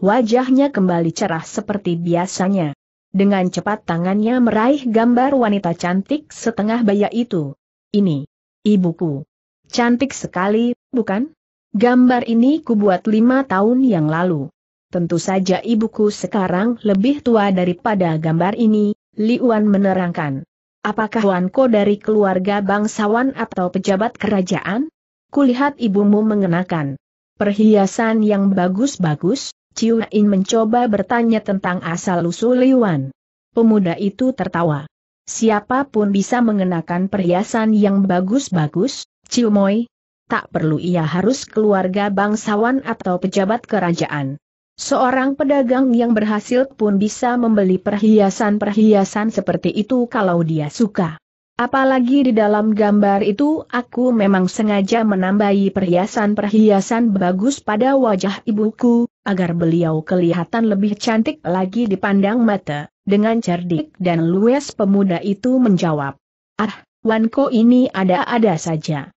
Wajahnya kembali cerah seperti biasanya. Dengan cepat tangannya meraih gambar wanita cantik setengah baya itu. Ini. Ibuku. Cantik sekali, bukan? Gambar ini kubuat lima tahun yang lalu. Tentu saja ibuku sekarang lebih tua daripada gambar ini, Liuan menerangkan. Apakah Wanko dari keluarga bangsawan atau pejabat kerajaan? Kulihat ibumu mengenakan perhiasan yang bagus-bagus, Ciu In mencoba bertanya tentang asal-usul Liwan. Pemuda itu tertawa. Siapapun bisa mengenakan perhiasan yang bagus-bagus, Ciu Moi. Tak perlu ia harus keluarga bangsawan atau pejabat kerajaan. Seorang pedagang yang berhasil pun bisa membeli perhiasan-perhiasan seperti itu kalau dia suka. Apalagi di dalam gambar itu aku memang sengaja menambahi perhiasan-perhiasan bagus pada wajah ibuku, agar beliau kelihatan lebih cantik lagi dipandang mata, dengan cerdik dan luwes pemuda itu menjawab. Ah, Wanko ini ada-ada saja.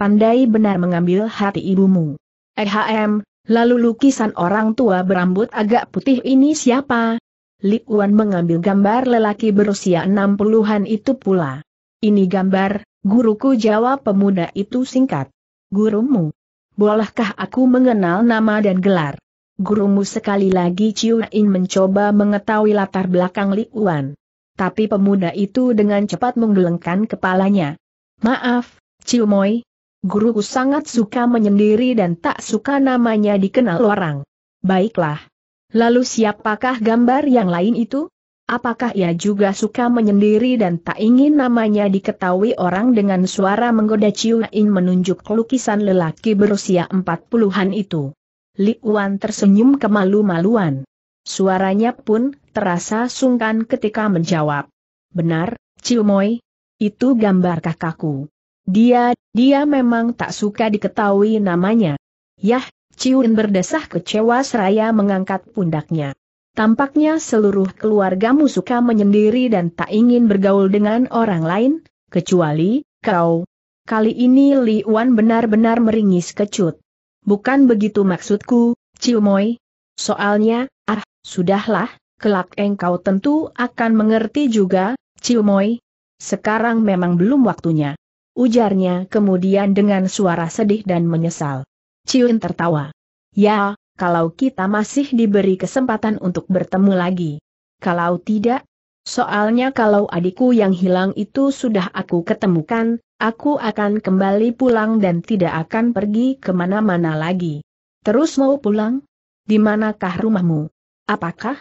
Pandai benar mengambil hati ibumu. EHM, lalu lukisan orang tua berambut agak putih ini siapa? Li Wan mengambil gambar lelaki berusia 60-an itu pula. Ini gambar, guruku jawab pemuda itu singkat. Gurumu. Bolehkah aku mengenal nama dan gelar? gurumu sekali lagi Chiu In mencoba mengetahui latar belakang Li Wan. Tapi pemuda itu dengan cepat menggelengkan kepalanya. Maaf, Chiu Moi. Guruku sangat suka menyendiri dan tak suka namanya dikenal orang. Baiklah. Lalu siapakah gambar yang lain itu? Apakah ia juga suka menyendiri dan tak ingin namanya diketahui orang dengan suara menggoda Ciuin menunjuk lukisan lelaki berusia empat puluhan itu? Li Wan tersenyum kemalu-maluan. Suaranya pun terasa sungkan ketika menjawab. Benar, Ciumoy, itu gambar kakakku. Dia, dia memang tak suka diketahui namanya. Yah, Ciun berdesah kecewa seraya mengangkat pundaknya. Tampaknya seluruh keluargamu suka menyendiri dan tak ingin bergaul dengan orang lain, kecuali, kau. Kali ini Li Wan benar-benar meringis kecut. Bukan begitu maksudku, Ciumoy. Soalnya, ah, sudahlah, kelak engkau tentu akan mengerti juga, Ciumoy. Sekarang memang belum waktunya. Ujarnya kemudian dengan suara sedih dan menyesal. Ciun tertawa. Ya, kalau kita masih diberi kesempatan untuk bertemu lagi. Kalau tidak, Soalnya kalau adikku yang hilang itu sudah aku ketemukan, aku akan kembali pulang dan tidak akan pergi kemana-mana lagi. Terus mau pulang? Di manakah rumahmu? Apakah?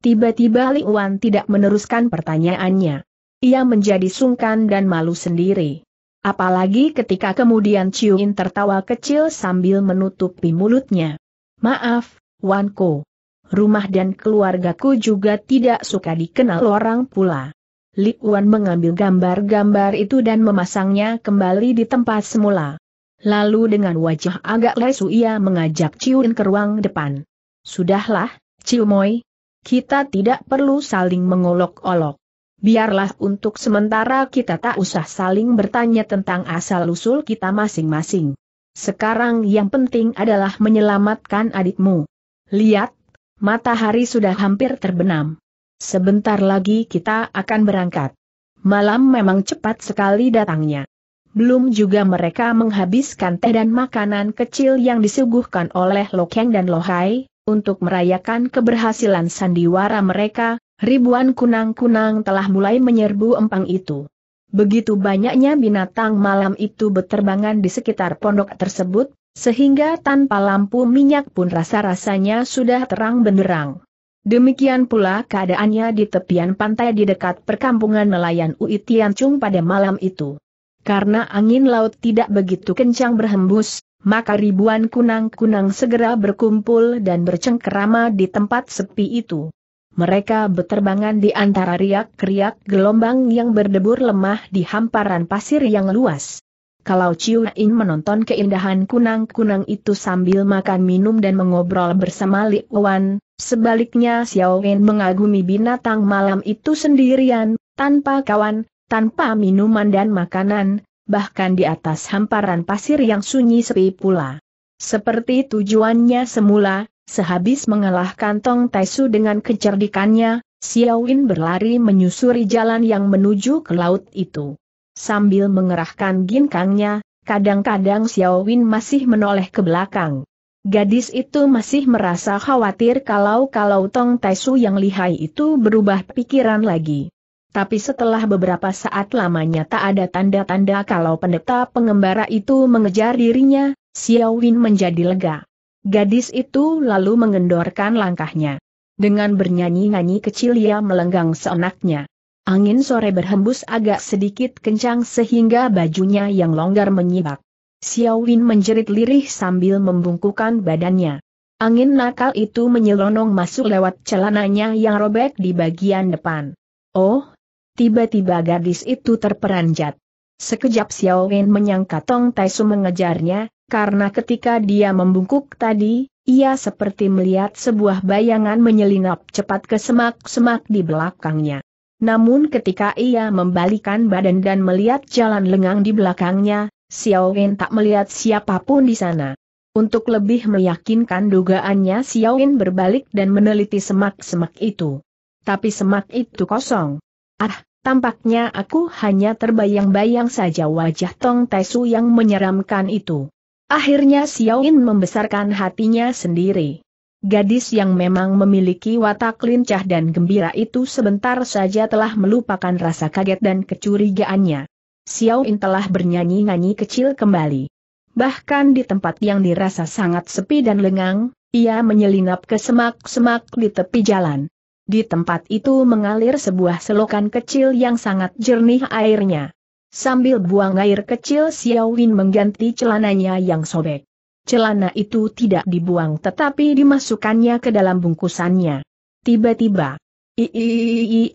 Tiba-tiba Li Wan tidak meneruskan pertanyaannya. Ia menjadi sungkan dan malu sendiri. Apalagi ketika kemudian Ciuin tertawa kecil sambil menutupi mulutnya. Maaf, Wanko rumah dan keluargaku juga tidak suka dikenal orang pula. Li Wan mengambil gambar-gambar itu dan memasangnya kembali di tempat semula. Lalu dengan wajah agak lesu ia mengajak Ciun ke ruang depan. Sudahlah, Ciu Moi. Kita tidak perlu saling mengolok-olok. Biarlah untuk sementara kita tak usah saling bertanya tentang asal-usul kita masing-masing. Sekarang yang penting adalah menyelamatkan adikmu. Lihat, Matahari sudah hampir terbenam. Sebentar lagi kita akan berangkat. Malam memang cepat sekali datangnya. Belum juga mereka menghabiskan teh dan makanan kecil yang disuguhkan oleh Lokeng dan Lohai, untuk merayakan keberhasilan sandiwara mereka, ribuan kunang-kunang telah mulai menyerbu empang itu. Begitu banyaknya binatang malam itu berterbangan di sekitar pondok tersebut, sehingga tanpa lampu minyak pun rasa-rasanya sudah terang benderang. Demikian pula keadaannya di tepian pantai di dekat perkampungan nelayan Ui Tiancung pada malam itu. Karena angin laut tidak begitu kencang berhembus, maka ribuan kunang-kunang segera berkumpul dan bercengkerama di tempat sepi itu. Mereka berterbangan di antara riak-riak gelombang yang berdebur lemah di hamparan pasir yang luas. Kalau Chiu In menonton keindahan kunang-kunang itu sambil makan minum dan mengobrol bersama Li Wan, sebaliknya Xiao Wen mengagumi binatang malam itu sendirian, tanpa kawan, tanpa minuman dan makanan, bahkan di atas hamparan pasir yang sunyi sepi pula. Seperti tujuannya semula, sehabis mengalahkan Tong Taisu dengan kecerdikannya, Xiao Wen berlari menyusuri jalan yang menuju ke laut itu sambil mengerahkan ginkangnya, kadang-kadang Xiao Win masih menoleh ke belakang. Gadis itu masih merasa khawatir kalau-kalau Tong Taisu yang lihai itu berubah pikiran lagi. Tapi setelah beberapa saat lamanya tak ada tanda-tanda kalau pendeta pengembara itu mengejar dirinya, Xiao Win menjadi lega. Gadis itu lalu mengendorkan langkahnya. Dengan bernyanyi-nyanyi kecil ia melenggang seenaknya. Angin sore berhembus agak sedikit kencang sehingga bajunya yang longgar menyibak. Xiao Win menjerit lirih sambil membungkukan badannya. Angin nakal itu menyelonong masuk lewat celananya yang robek di bagian depan. Oh, tiba-tiba gadis itu terperanjat. Sekejap Xiao Win menyangka Tong Taisu mengejarnya, karena ketika dia membungkuk tadi, ia seperti melihat sebuah bayangan menyelinap cepat ke semak-semak di belakangnya. Namun ketika ia membalikan badan dan melihat jalan lengang di belakangnya, Xiao Wen tak melihat siapapun di sana. Untuk lebih meyakinkan dugaannya Xiao Wen berbalik dan meneliti semak-semak itu. Tapi semak itu kosong. Ah, tampaknya aku hanya terbayang-bayang saja wajah Tong Taisu yang menyeramkan itu. Akhirnya Xiao Wen membesarkan hatinya sendiri. Gadis yang memang memiliki watak lincah dan gembira itu sebentar saja telah melupakan rasa kaget dan kecurigaannya. Xiao In telah bernyanyi-nyanyi kecil kembali. Bahkan di tempat yang dirasa sangat sepi dan lengang, ia menyelinap ke semak-semak di tepi jalan. Di tempat itu mengalir sebuah selokan kecil yang sangat jernih airnya. Sambil buang air kecil Xiao Yin mengganti celananya yang sobek celana itu tidak dibuang tetapi dimasukkannya ke dalam bungkusannya. Tiba-tiba, ih,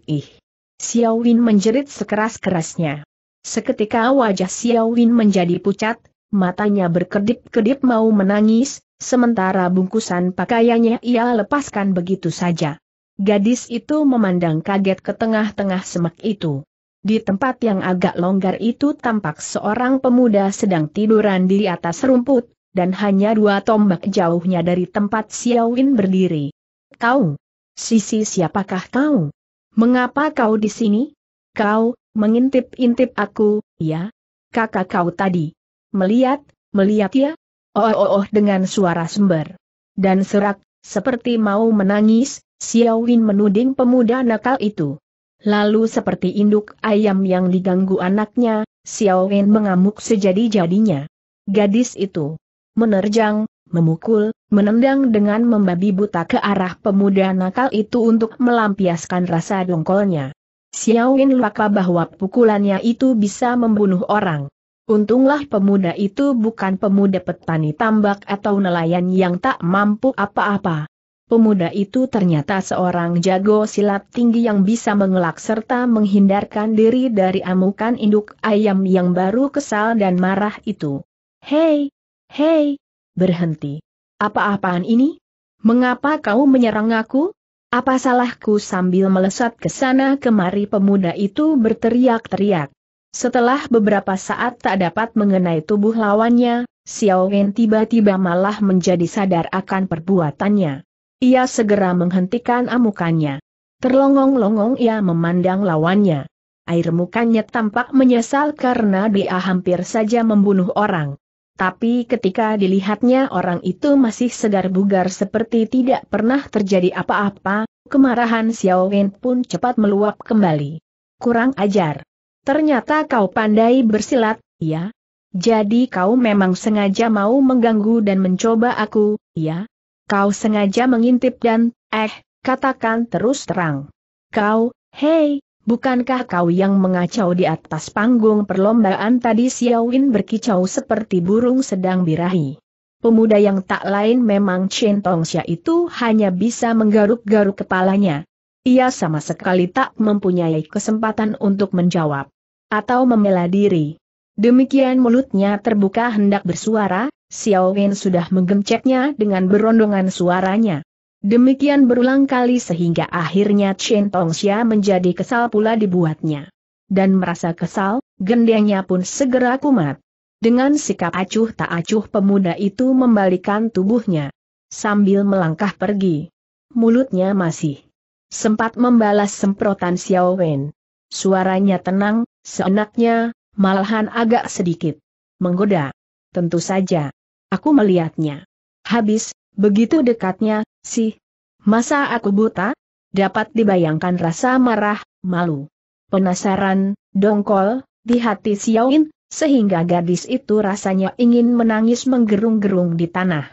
Xiao Win menjerit sekeras-kerasnya. Seketika wajah Xiao Win menjadi pucat, matanya berkedip-kedip mau menangis, sementara bungkusan pakaiannya ia lepaskan begitu saja. Gadis itu memandang kaget ke tengah-tengah semak itu. Di tempat yang agak longgar itu tampak seorang pemuda sedang tiduran di atas rumput, dan hanya dua tombak jauhnya dari tempat Win berdiri. Kau? Sisi siapakah kau? Mengapa kau di sini? Kau, mengintip-intip aku, ya? Kakak kau tadi. Melihat, melihat ya? Oh oh oh dengan suara sember. Dan serak, seperti mau menangis, Win menuding pemuda nakal itu. Lalu seperti induk ayam yang diganggu anaknya, Xiaoin mengamuk sejadi-jadinya. Gadis itu menerjang, memukul, menendang dengan membabi buta ke arah pemuda nakal itu untuk melampiaskan rasa dongkolnya. Wen lupa bahwa pukulannya itu bisa membunuh orang. Untunglah pemuda itu bukan pemuda petani tambak atau nelayan yang tak mampu apa-apa. Pemuda itu ternyata seorang jago silat tinggi yang bisa mengelak serta menghindarkan diri dari amukan induk ayam yang baru kesal dan marah itu. Hei, Hei, berhenti. Apa-apaan ini? Mengapa kau menyerang aku? Apa salahku sambil melesat ke sana kemari pemuda itu berteriak-teriak. Setelah beberapa saat tak dapat mengenai tubuh lawannya, Xiao Wen tiba-tiba malah menjadi sadar akan perbuatannya. Ia segera menghentikan amukannya. Terlongong-longong ia memandang lawannya. Air mukanya tampak menyesal karena dia hampir saja membunuh orang. Tapi ketika dilihatnya orang itu masih segar bugar seperti tidak pernah terjadi apa-apa, kemarahan Xiao Wen pun cepat meluap kembali. Kurang ajar. Ternyata kau pandai bersilat, ya? Jadi kau memang sengaja mau mengganggu dan mencoba aku, ya? Kau sengaja mengintip dan, eh, katakan terus terang. Kau, hei, Bukankah kau yang mengacau di atas panggung perlombaan tadi Xiaowin berkicau seperti burung sedang birahi. Pemuda yang tak lain memang Chen Tongxia itu hanya bisa menggaruk-garuk kepalanya. Ia sama sekali tak mempunyai kesempatan untuk menjawab. Atau membela diri. Demikian mulutnya terbuka hendak bersuara, Xiaowin sudah menggemceknya dengan berondongan suaranya. Demikian berulang kali sehingga akhirnya Chen Tongxia menjadi kesal pula dibuatnya. Dan merasa kesal, gendengnya pun segera kumat. Dengan sikap acuh tak acuh pemuda itu membalikan tubuhnya. Sambil melangkah pergi. Mulutnya masih sempat membalas semprotan Xiao Wen. Suaranya tenang, seenaknya, malahan agak sedikit menggoda. Tentu saja. Aku melihatnya. Habis, Begitu dekatnya, sih. Masa aku buta? Dapat dibayangkan rasa marah, malu. Penasaran, dongkol, di hati Xiaoin, sehingga gadis itu rasanya ingin menangis menggerung-gerung di tanah.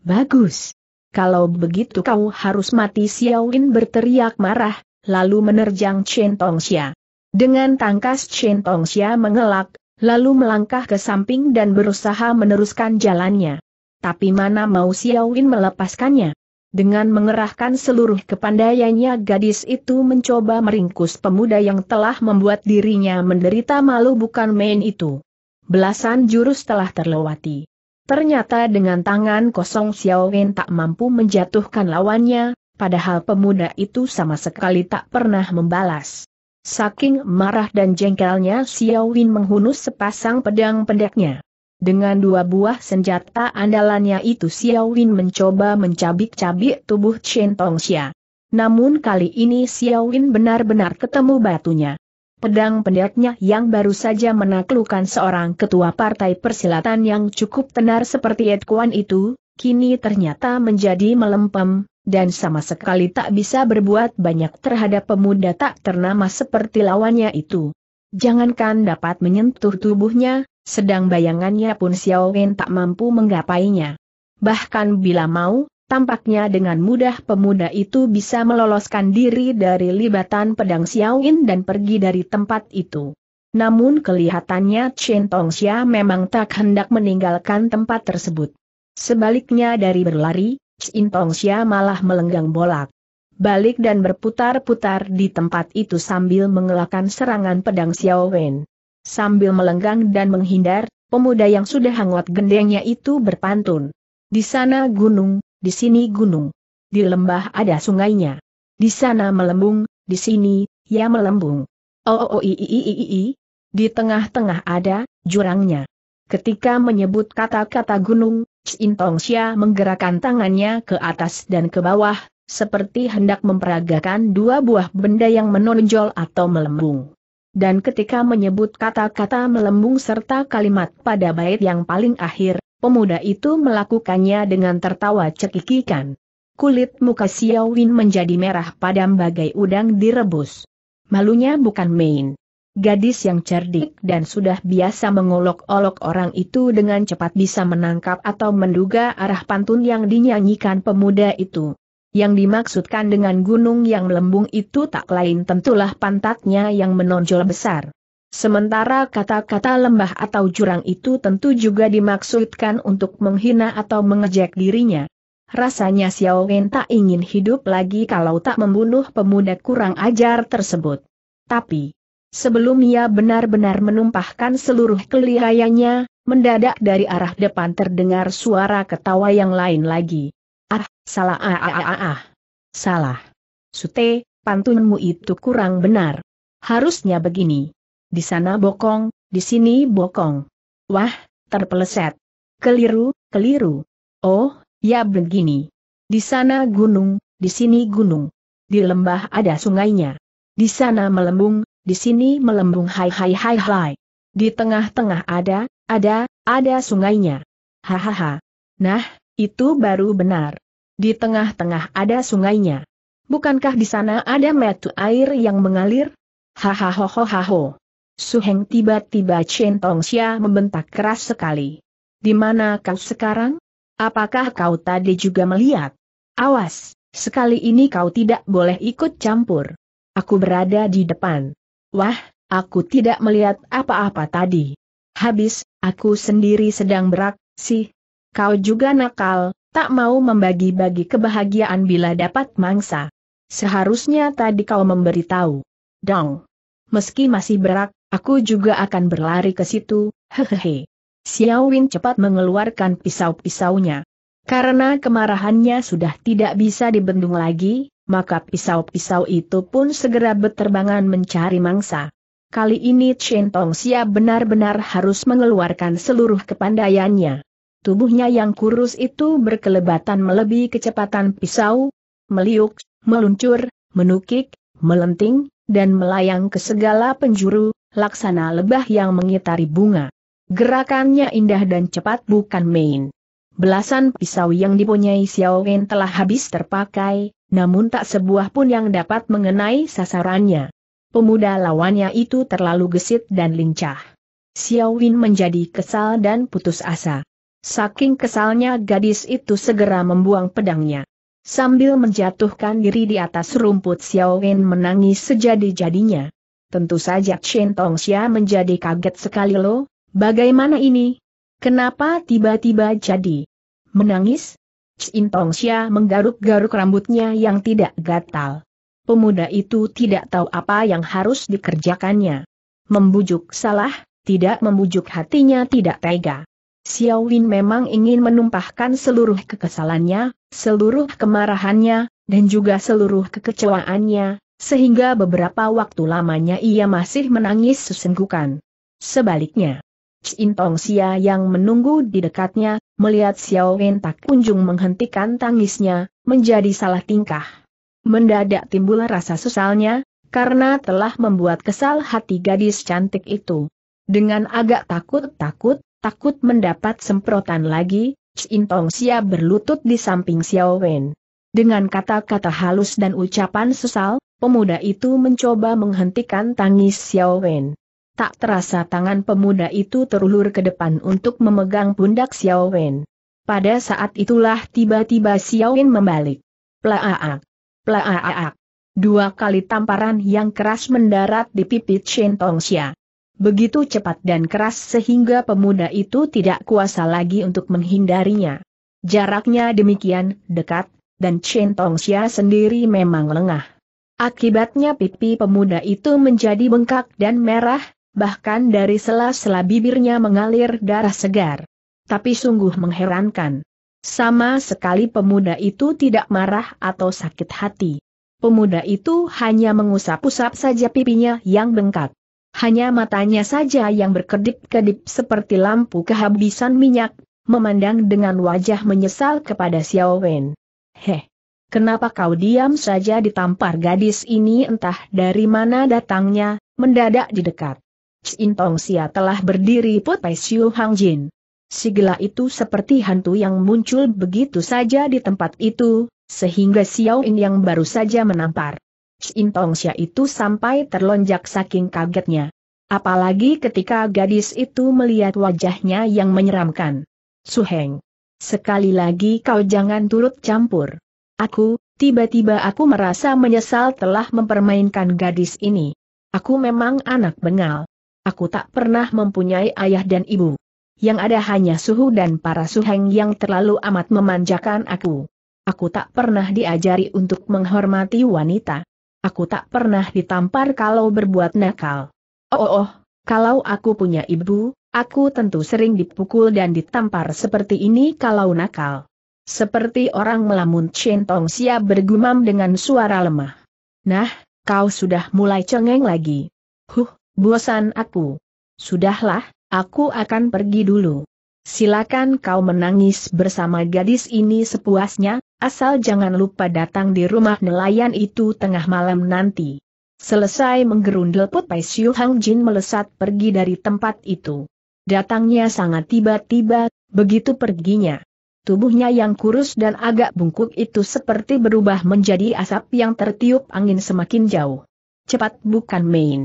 Bagus. Kalau begitu kau harus mati Xiaoin berteriak marah, lalu menerjang Chen Tongxia. Dengan tangkas Chen Tongxia mengelak, lalu melangkah ke samping dan berusaha meneruskan jalannya tapi mana mau Xiaowin melepaskannya. Dengan mengerahkan seluruh kepandaiannya gadis itu mencoba meringkus pemuda yang telah membuat dirinya menderita malu bukan main itu. Belasan jurus telah terlewati. Ternyata dengan tangan kosong Xiaowin tak mampu menjatuhkan lawannya, padahal pemuda itu sama sekali tak pernah membalas. Saking marah dan jengkelnya Xiaowin menghunus sepasang pedang pendeknya. Dengan dua buah senjata andalannya itu Xiao Win mencoba mencabik-cabik tubuh Chen Tongxia. Namun kali ini Xiao Win benar-benar ketemu batunya. Pedang pendeknya yang baru saja menaklukkan seorang ketua partai persilatan yang cukup tenar seperti Ed Kuan itu, kini ternyata menjadi melempem, dan sama sekali tak bisa berbuat banyak terhadap pemuda tak ternama seperti lawannya itu. Jangankan dapat menyentuh tubuhnya, sedang bayangannya pun Xiao Wen tak mampu menggapainya. Bahkan bila mau, tampaknya dengan mudah pemuda itu bisa meloloskan diri dari libatan pedang Xiao Wen dan pergi dari tempat itu. Namun kelihatannya Chen Tong Xia memang tak hendak meninggalkan tempat tersebut. Sebaliknya dari berlari, Chen Tong Xia malah melenggang bolak. Balik dan berputar-putar di tempat itu sambil mengelakkan serangan pedang Xiao Wen. Sambil melenggang dan menghindar, pemuda yang sudah hangat gendengnya itu berpantun. Di sana gunung, di sini gunung. Di lembah ada sungainya. Di sana melembung, di sini, ya melembung. Oh, oh, oh i, i, i, i, i. Di tengah-tengah ada, jurangnya. Ketika menyebut kata-kata gunung, Cintong Xia menggerakkan tangannya ke atas dan ke bawah, seperti hendak memperagakan dua buah benda yang menonjol atau melembung. Dan ketika menyebut kata-kata melembung serta kalimat pada bait yang paling akhir, pemuda itu melakukannya dengan tertawa cekikikan. Kulit muka Xiao Win menjadi merah padam bagai udang direbus. Malunya bukan main. Gadis yang cerdik dan sudah biasa mengolok-olok orang itu dengan cepat bisa menangkap atau menduga arah pantun yang dinyanyikan pemuda itu. Yang dimaksudkan dengan gunung yang melembung itu tak lain tentulah pantatnya yang menonjol besar. Sementara kata-kata lembah atau jurang itu tentu juga dimaksudkan untuk menghina atau mengejek dirinya. Rasanya Xiao Wen tak ingin hidup lagi kalau tak membunuh pemuda kurang ajar tersebut. Tapi, sebelum ia benar-benar menumpahkan seluruh kelihayanya, mendadak dari arah depan terdengar suara ketawa yang lain lagi. Ah, salah ah ah ah ah. ah. Salah. Sute, pantunmu itu kurang benar. Harusnya begini. Di sana bokong, di sini bokong. Wah, terpeleset. Keliru, keliru. Oh, ya begini. Di sana gunung, di sini gunung. Di lembah ada sungainya. Di sana melembung, di sini melembung hai hai hai hai. Di tengah-tengah ada, ada, ada sungainya. Hahaha. Nah, itu baru benar. Di tengah-tengah ada sungainya. Bukankah di sana ada metu air yang mengalir? Hahaha. Suheng tiba-tiba Chen Tongxia membentak keras sekali. Di mana kau sekarang? Apakah kau tadi juga melihat? Awas, sekali ini kau tidak boleh ikut campur. Aku berada di depan. Wah, aku tidak melihat apa-apa tadi. Habis, aku sendiri sedang beraksi. Kau juga nakal, tak mau membagi-bagi kebahagiaan bila dapat mangsa. Seharusnya tadi kau memberitahu. Dong. Meski masih berak, aku juga akan berlari ke situ, hehehe. Xiao Win cepat mengeluarkan pisau-pisaunya. Karena kemarahannya sudah tidak bisa dibendung lagi, maka pisau-pisau itu pun segera berterbangan mencari mangsa. Kali ini Chen Tong Xia benar-benar harus mengeluarkan seluruh kepandaiannya. Tubuhnya yang kurus itu berkelebatan melebihi kecepatan pisau, meliuk, meluncur, menukik, melenting, dan melayang ke segala penjuru, laksana lebah yang mengitari bunga. Gerakannya indah dan cepat bukan main. Belasan pisau yang dipunyai Xiao Wen telah habis terpakai, namun tak sebuah pun yang dapat mengenai sasarannya. Pemuda lawannya itu terlalu gesit dan lincah. Xiao Wen menjadi kesal dan putus asa. Saking kesalnya gadis itu segera membuang pedangnya. Sambil menjatuhkan diri di atas rumput Xiao Wen menangis sejadi-jadinya. Tentu saja Chen Tong Xia menjadi kaget sekali loh, bagaimana ini? Kenapa tiba-tiba jadi? Menangis? Chen Tong Xia menggaruk-garuk rambutnya yang tidak gatal. Pemuda itu tidak tahu apa yang harus dikerjakannya. Membujuk salah, tidak membujuk hatinya tidak tega. Xiao Lin memang ingin menumpahkan seluruh kekesalannya, seluruh kemarahannya, dan juga seluruh kekecewaannya, sehingga beberapa waktu lamanya ia masih menangis sesenggukan. Sebaliknya, Chin Tong Xia yang menunggu di dekatnya, melihat Xiao tak kunjung menghentikan tangisnya, menjadi salah tingkah. Mendadak timbul rasa sesalnya, karena telah membuat kesal hati gadis cantik itu. Dengan agak takut-takut, Takut mendapat semprotan lagi, Tong Xia berlutut di samping Xiao Wen. Dengan kata-kata halus dan ucapan sesal, pemuda itu mencoba menghentikan tangis Xiao Wen. Tak terasa tangan pemuda itu terulur ke depan untuk memegang pundak Xiao Wen. Pada saat itulah tiba-tiba Xiao Wen membalik. Plaaak! Plaaak! Dua kali tamparan yang keras mendarat di pipi Chen Xia begitu cepat dan keras sehingga pemuda itu tidak kuasa lagi untuk menghindarinya. Jaraknya demikian dekat, dan Chen Tongxia sendiri memang lengah. Akibatnya pipi pemuda itu menjadi bengkak dan merah, bahkan dari sela-sela bibirnya mengalir darah segar. Tapi sungguh mengherankan. Sama sekali pemuda itu tidak marah atau sakit hati. Pemuda itu hanya mengusap-usap saja pipinya yang bengkak. Hanya matanya saja yang berkedip-kedip seperti lampu kehabisan minyak, memandang dengan wajah menyesal kepada Xiao Wen. Heh, kenapa kau diam saja ditampar gadis ini entah dari mana datangnya, mendadak di dekat. Xin Tong Sia telah berdiri putai Xiu Hang Jin. Si gila itu seperti hantu yang muncul begitu saja di tempat itu, sehingga Xiao Wen yang baru saja menampar. Sintongsia itu sampai terlonjak saking kagetnya. Apalagi ketika gadis itu melihat wajahnya yang menyeramkan. Suheng. Sekali lagi kau jangan turut campur. Aku, tiba-tiba aku merasa menyesal telah mempermainkan gadis ini. Aku memang anak bengal. Aku tak pernah mempunyai ayah dan ibu. Yang ada hanya suhu dan para suheng yang terlalu amat memanjakan aku. Aku tak pernah diajari untuk menghormati wanita. Aku tak pernah ditampar kalau berbuat nakal. Oh, oh, oh kalau aku punya ibu, aku tentu sering dipukul dan ditampar seperti ini kalau nakal. Seperti orang melamun Chen Tong Xia bergumam dengan suara lemah. Nah, kau sudah mulai cengeng lagi. Huh, bosan aku. Sudahlah, aku akan pergi dulu. Silakan kau menangis bersama gadis ini sepuasnya, Asal jangan lupa datang di rumah nelayan itu tengah malam nanti. Selesai menggerundel Put Pai Siu Hang Jin melesat pergi dari tempat itu. Datangnya sangat tiba-tiba, begitu perginya. Tubuhnya yang kurus dan agak bungkuk itu seperti berubah menjadi asap yang tertiup angin semakin jauh. Cepat bukan main.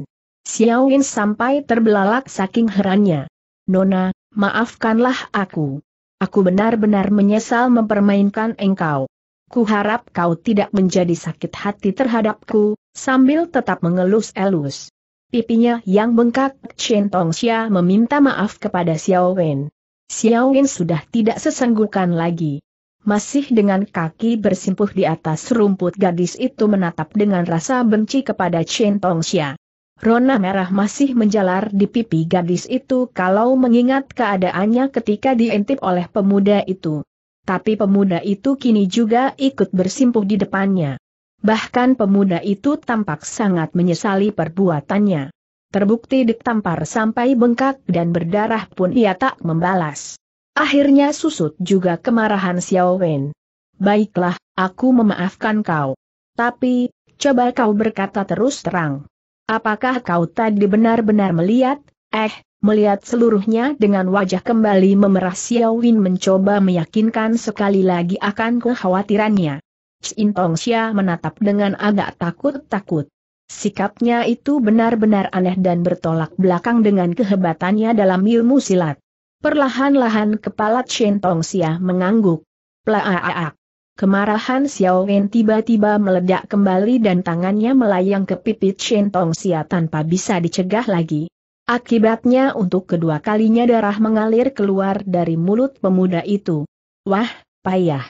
Xiaoin sampai terbelalak saking herannya. Nona, maafkanlah aku. Aku benar-benar menyesal mempermainkan engkau. Kuharap kau tidak menjadi sakit hati terhadapku, sambil tetap mengelus-elus. Pipinya yang bengkak, Chen Tongxia meminta maaf kepada Xiao Wen. Xiao Wen sudah tidak sesenggukan lagi. Masih dengan kaki bersimpuh di atas rumput gadis itu menatap dengan rasa benci kepada Chen Tongxia. Rona merah masih menjalar di pipi gadis itu kalau mengingat keadaannya ketika diintip oleh pemuda itu. Tapi pemuda itu kini juga ikut bersimpuh di depannya. Bahkan pemuda itu tampak sangat menyesali perbuatannya. Terbukti ditampar sampai bengkak dan berdarah pun ia tak membalas. Akhirnya susut juga kemarahan Xiao Wen. Baiklah, aku memaafkan kau. Tapi, coba kau berkata terus terang Apakah kau tadi benar-benar melihat? Eh, melihat seluruhnya dengan wajah kembali memerah Xiao Win mencoba meyakinkan sekali lagi akan kekhawatirannya. Xin Tong Xia menatap dengan agak takut-takut. Sikapnya itu benar-benar aneh dan bertolak belakang dengan kehebatannya dalam ilmu silat. Perlahan-lahan kepala Xin Tong mengangguk. Plaaak. Kemarahan Xiao Wen tiba-tiba meledak kembali dan tangannya melayang ke pipit Chen Tong Xia tanpa bisa dicegah lagi. Akibatnya untuk kedua kalinya darah mengalir keluar dari mulut pemuda itu. Wah, payah.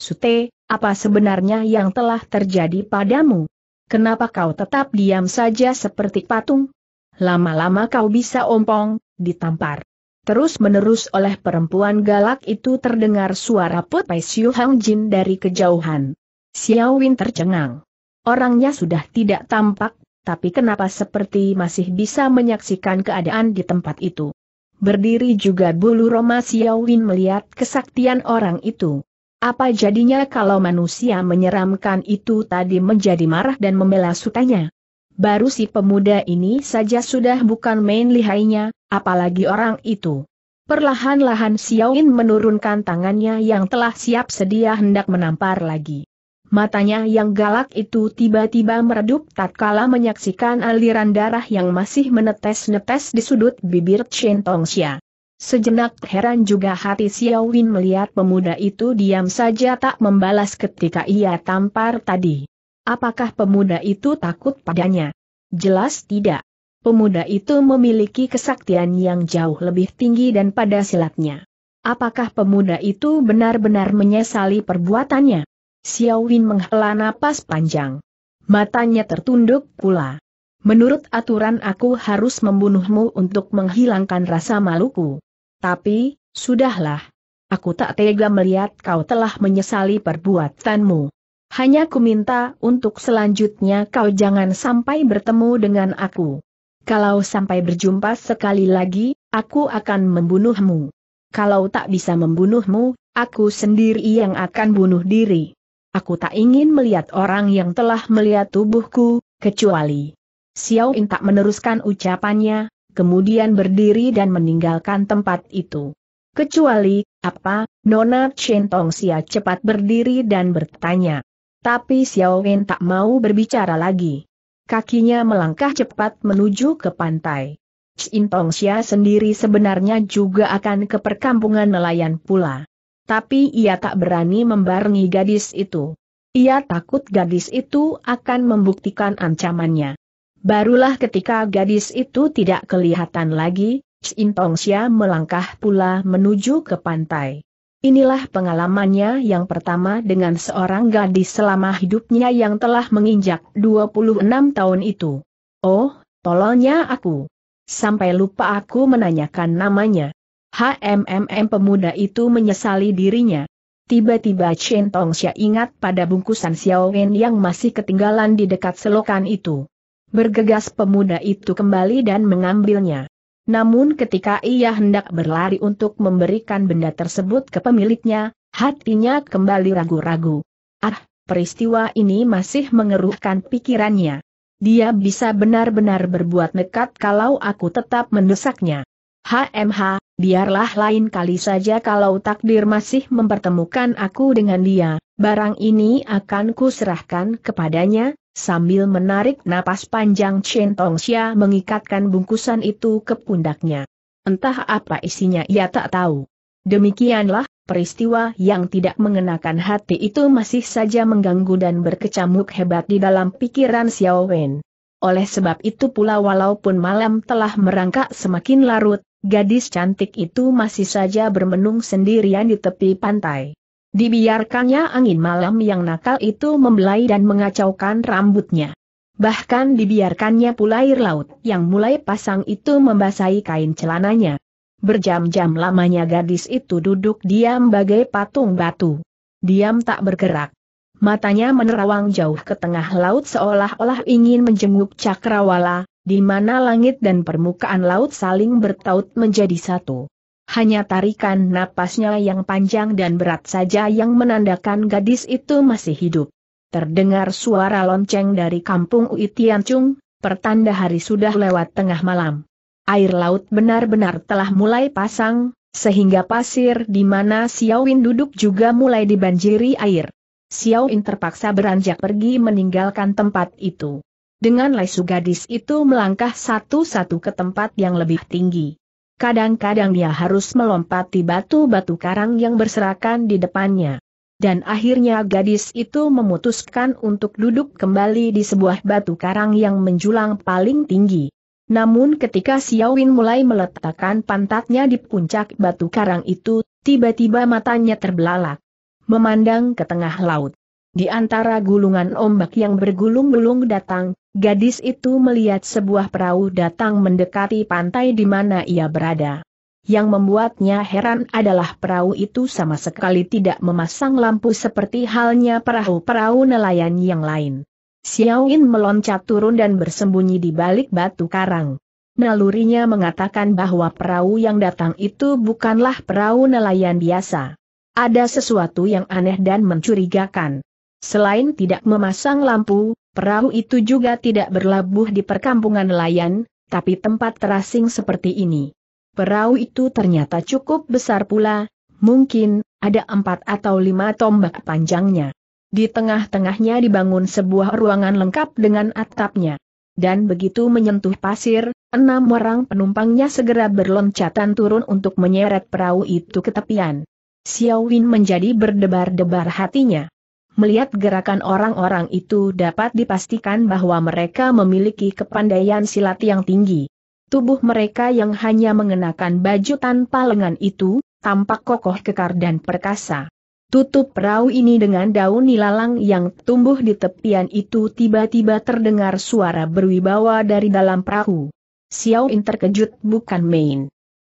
Sute, apa sebenarnya yang telah terjadi padamu? Kenapa kau tetap diam saja seperti patung? Lama-lama kau bisa ompong, ditampar. Terus-menerus oleh perempuan galak itu terdengar suara Put Pai Siu Hang Jin dari kejauhan. Xiao Win tercengang. Orangnya sudah tidak tampak, tapi kenapa seperti masih bisa menyaksikan keadaan di tempat itu. Berdiri juga bulu Roma Xiao Win melihat kesaktian orang itu. Apa jadinya kalau manusia menyeramkan itu tadi menjadi marah dan membela sutanya? Baru si pemuda ini saja sudah bukan main lihainya, apalagi orang itu. Perlahan-lahan Xiaoin menurunkan tangannya yang telah siap sedia hendak menampar lagi. Matanya yang galak itu tiba-tiba meredup tatkala menyaksikan aliran darah yang masih menetes-netes di sudut bibir Chen Tongxia. Sejenak heran juga hati Xiaowin melihat pemuda itu diam saja tak membalas ketika ia tampar tadi. Apakah pemuda itu takut padanya? Jelas tidak. Pemuda itu memiliki kesaktian yang jauh lebih tinggi dan pada silatnya. Apakah pemuda itu benar-benar menyesali perbuatannya? Xiao Win menghela napas panjang. Matanya tertunduk pula. Menurut aturan aku harus membunuhmu untuk menghilangkan rasa maluku. Tapi, sudahlah. Aku tak tega melihat kau telah menyesali perbuatanmu. Hanya ku minta untuk selanjutnya kau jangan sampai bertemu dengan aku. Kalau sampai berjumpa sekali lagi, aku akan membunuhmu. Kalau tak bisa membunuhmu, aku sendiri yang akan bunuh diri. Aku tak ingin melihat orang yang telah melihat tubuhku, kecuali. Xiao In tak meneruskan ucapannya, kemudian berdiri dan meninggalkan tempat itu. Kecuali, apa, Nona Chen Tong Xia cepat berdiri dan bertanya. Tapi Xiao Wen tak mau berbicara lagi. Kakinya melangkah cepat menuju ke pantai. Xin Tong Xia sendiri sebenarnya juga akan ke perkampungan nelayan pula. Tapi ia tak berani membarengi gadis itu. Ia takut gadis itu akan membuktikan ancamannya. Barulah ketika gadis itu tidak kelihatan lagi, Xin Tong Xia melangkah pula menuju ke pantai. Inilah pengalamannya yang pertama dengan seorang gadis selama hidupnya yang telah menginjak 26 tahun itu. Oh, tolongnya aku. Sampai lupa aku menanyakan namanya. HMMM pemuda itu menyesali dirinya. Tiba-tiba Chen Tongxia ingat pada bungkusan Xiao Wen yang masih ketinggalan di dekat selokan itu. Bergegas pemuda itu kembali dan mengambilnya. Namun ketika ia hendak berlari untuk memberikan benda tersebut ke pemiliknya, hatinya kembali ragu-ragu. Ah, peristiwa ini masih mengeruhkan pikirannya. Dia bisa benar-benar berbuat nekat kalau aku tetap mendesaknya. HMH, biarlah lain kali saja kalau takdir masih mempertemukan aku dengan dia, barang ini akan kuserahkan kepadanya, Sambil menarik napas panjang Chen Tongxia mengikatkan bungkusan itu ke pundaknya. Entah apa isinya ia tak tahu. Demikianlah, peristiwa yang tidak mengenakan hati itu masih saja mengganggu dan berkecamuk hebat di dalam pikiran Xiao Wen. Oleh sebab itu pula walaupun malam telah merangkak semakin larut, gadis cantik itu masih saja bermenung sendirian di tepi pantai. Dibiarkannya angin malam yang nakal itu membelai dan mengacaukan rambutnya. Bahkan dibiarkannya pula air laut yang mulai pasang itu membasahi kain celananya. Berjam-jam lamanya gadis itu duduk diam bagai patung batu. Diam tak bergerak. Matanya menerawang jauh ke tengah laut seolah-olah ingin menjenguk cakrawala, di mana langit dan permukaan laut saling bertaut menjadi satu. Hanya tarikan napasnya yang panjang dan berat saja yang menandakan gadis itu masih hidup. Terdengar suara lonceng dari kampung Uitiancung, pertanda hari sudah lewat tengah malam. Air laut benar-benar telah mulai pasang, sehingga pasir di mana Xiaowin duduk juga mulai dibanjiri air. Xiaoin terpaksa beranjak pergi meninggalkan tempat itu. Dengan lesu gadis itu melangkah satu-satu ke tempat yang lebih tinggi. Kadang-kadang dia harus melompati batu-batu karang yang berserakan di depannya. Dan akhirnya gadis itu memutuskan untuk duduk kembali di sebuah batu karang yang menjulang paling tinggi. Namun ketika Xiaowin mulai meletakkan pantatnya di puncak batu karang itu, tiba-tiba matanya terbelalak. Memandang ke tengah laut. Di antara gulungan ombak yang bergulung-gulung datang, Gadis itu melihat sebuah perahu datang mendekati pantai di mana ia berada. Yang membuatnya heran adalah perahu itu sama sekali tidak memasang lampu seperti halnya perahu-perahu nelayan yang lain. Xiaoin meloncat turun dan bersembunyi di balik batu karang. Nalurinya mengatakan bahwa perahu yang datang itu bukanlah perahu nelayan biasa. Ada sesuatu yang aneh dan mencurigakan. Selain tidak memasang lampu, Perahu itu juga tidak berlabuh di perkampungan nelayan, tapi tempat terasing seperti ini. Perahu itu ternyata cukup besar pula, mungkin ada empat atau lima tombak panjangnya. Di tengah-tengahnya dibangun sebuah ruangan lengkap dengan atapnya. Dan begitu menyentuh pasir, enam orang penumpangnya segera berloncatan turun untuk menyeret perahu itu ke tepian. Xiao Win menjadi berdebar-debar hatinya. Melihat gerakan orang-orang itu dapat dipastikan bahwa mereka memiliki kepandaian silat yang tinggi. Tubuh mereka yang hanya mengenakan baju tanpa lengan itu, tampak kokoh kekar dan perkasa. Tutup perahu ini dengan daun nilalang yang tumbuh di tepian itu tiba-tiba terdengar suara berwibawa dari dalam perahu. Xiao Yin terkejut bukan main.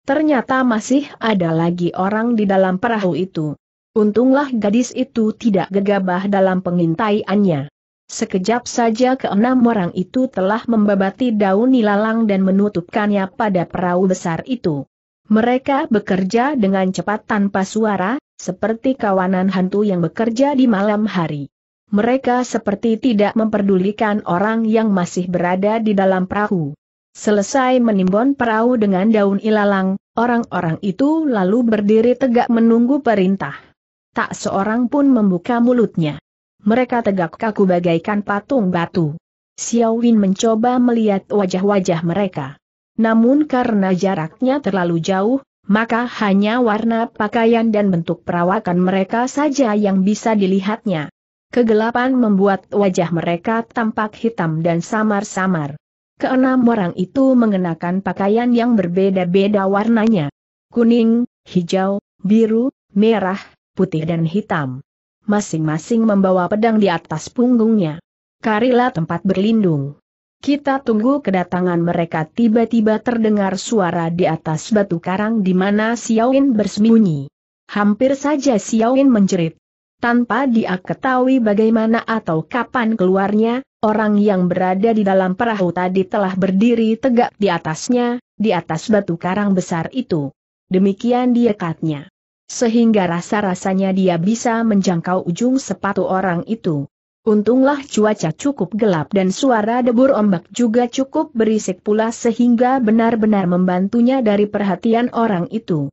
Ternyata masih ada lagi orang di dalam perahu itu. Untunglah gadis itu tidak gegabah dalam pengintaiannya. Sekejap saja keenam orang itu telah membabati daun nilalang dan menutupkannya pada perahu besar itu. Mereka bekerja dengan cepat tanpa suara, seperti kawanan hantu yang bekerja di malam hari. Mereka seperti tidak memperdulikan orang yang masih berada di dalam perahu. Selesai menimbun perahu dengan daun ilalang, orang-orang itu lalu berdiri tegak menunggu perintah tak seorang pun membuka mulutnya. Mereka tegak kaku bagaikan patung batu. Xiao Win mencoba melihat wajah-wajah mereka. Namun karena jaraknya terlalu jauh, maka hanya warna pakaian dan bentuk perawakan mereka saja yang bisa dilihatnya. Kegelapan membuat wajah mereka tampak hitam dan samar-samar. Keenam orang itu mengenakan pakaian yang berbeda-beda warnanya. Kuning, hijau, biru, merah, putih dan hitam. Masing-masing membawa pedang di atas punggungnya. Karilah tempat berlindung. Kita tunggu kedatangan mereka tiba-tiba terdengar suara di atas batu karang di mana Xiaoin bersembunyi. Hampir saja Xiaoin menjerit. Tanpa dia ketahui bagaimana atau kapan keluarnya, orang yang berada di dalam perahu tadi telah berdiri tegak di atasnya, di atas batu karang besar itu. Demikian dia katnya sehingga rasa-rasanya dia bisa menjangkau ujung sepatu orang itu. Untunglah cuaca cukup gelap dan suara debur ombak juga cukup berisik pula sehingga benar-benar membantunya dari perhatian orang itu.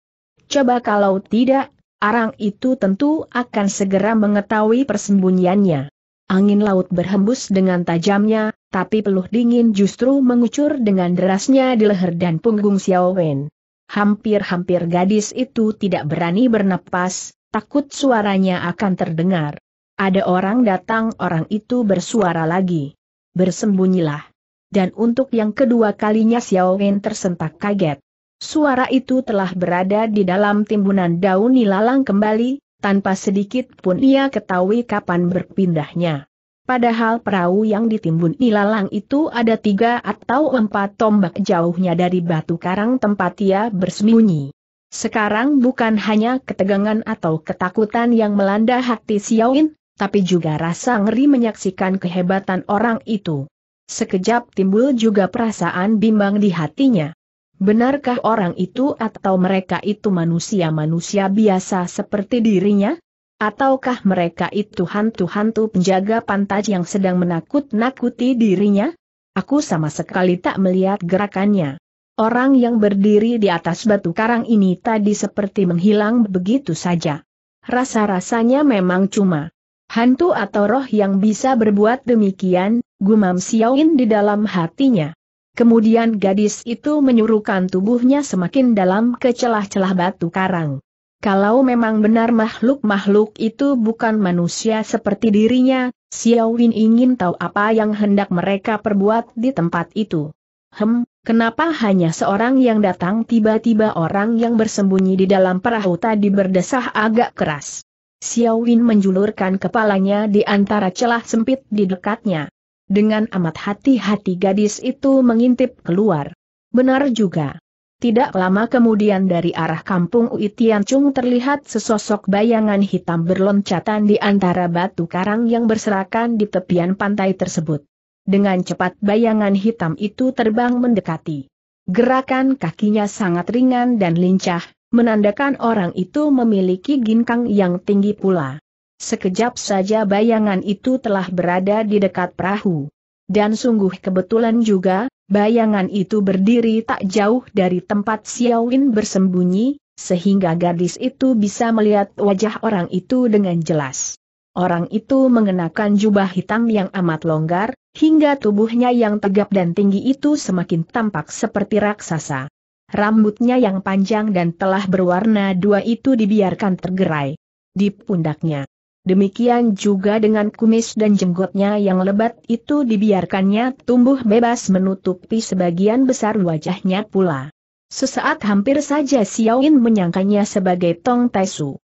Coba kalau tidak, arang itu tentu akan segera mengetahui persembunyiannya. Angin laut berhembus dengan tajamnya, tapi peluh dingin justru mengucur dengan derasnya di leher dan punggung Xiao Wen. Hampir-hampir gadis itu tidak berani bernapas, takut suaranya akan terdengar. Ada orang datang orang itu bersuara lagi. Bersembunyilah. Dan untuk yang kedua kalinya Xiao Wen tersentak kaget. Suara itu telah berada di dalam timbunan daun nilalang kembali, tanpa sedikit pun ia ketahui kapan berpindahnya. Padahal perahu yang ditimbun ilalang itu ada tiga atau empat tombak jauhnya dari batu karang tempat ia bersembunyi. Sekarang bukan hanya ketegangan atau ketakutan yang melanda hati Xiaoin, tapi juga rasa ngeri menyaksikan kehebatan orang itu. Sekejap timbul juga perasaan bimbang di hatinya. Benarkah orang itu atau mereka itu manusia-manusia biasa seperti dirinya? Ataukah mereka itu hantu-hantu penjaga pantai yang sedang menakut-nakuti dirinya? Aku sama sekali tak melihat gerakannya. Orang yang berdiri di atas batu karang ini tadi seperti menghilang begitu saja. Rasa-rasanya memang cuma hantu atau roh yang bisa berbuat demikian, gumam Xiaoin di dalam hatinya. Kemudian gadis itu menyuruhkan tubuhnya semakin dalam ke celah-celah batu karang. Kalau memang benar makhluk-makhluk itu bukan manusia seperti dirinya, Xiao Win ingin tahu apa yang hendak mereka perbuat di tempat itu. Hem, kenapa hanya seorang yang datang tiba-tiba orang yang bersembunyi di dalam perahu tadi berdesah agak keras. Xiao Win menjulurkan kepalanya di antara celah sempit di dekatnya. Dengan amat hati-hati gadis itu mengintip keluar. Benar juga. Tidak lama kemudian dari arah kampung Ui Chung terlihat sesosok bayangan hitam berloncatan di antara batu karang yang berserakan di tepian pantai tersebut. Dengan cepat bayangan hitam itu terbang mendekati. Gerakan kakinya sangat ringan dan lincah, menandakan orang itu memiliki ginkang yang tinggi pula. Sekejap saja bayangan itu telah berada di dekat perahu. Dan sungguh kebetulan juga, Bayangan itu berdiri tak jauh dari tempat Xiaowin bersembunyi, sehingga gadis itu bisa melihat wajah orang itu dengan jelas. Orang itu mengenakan jubah hitam yang amat longgar, hingga tubuhnya yang tegap dan tinggi itu semakin tampak seperti raksasa. Rambutnya yang panjang dan telah berwarna dua itu dibiarkan tergerai di pundaknya. Demikian juga dengan kumis dan jenggotnya yang lebat itu dibiarkannya tumbuh bebas menutupi sebagian besar wajahnya pula. Sesaat hampir saja Xiaoin menyangkanya sebagai Tong Taisu.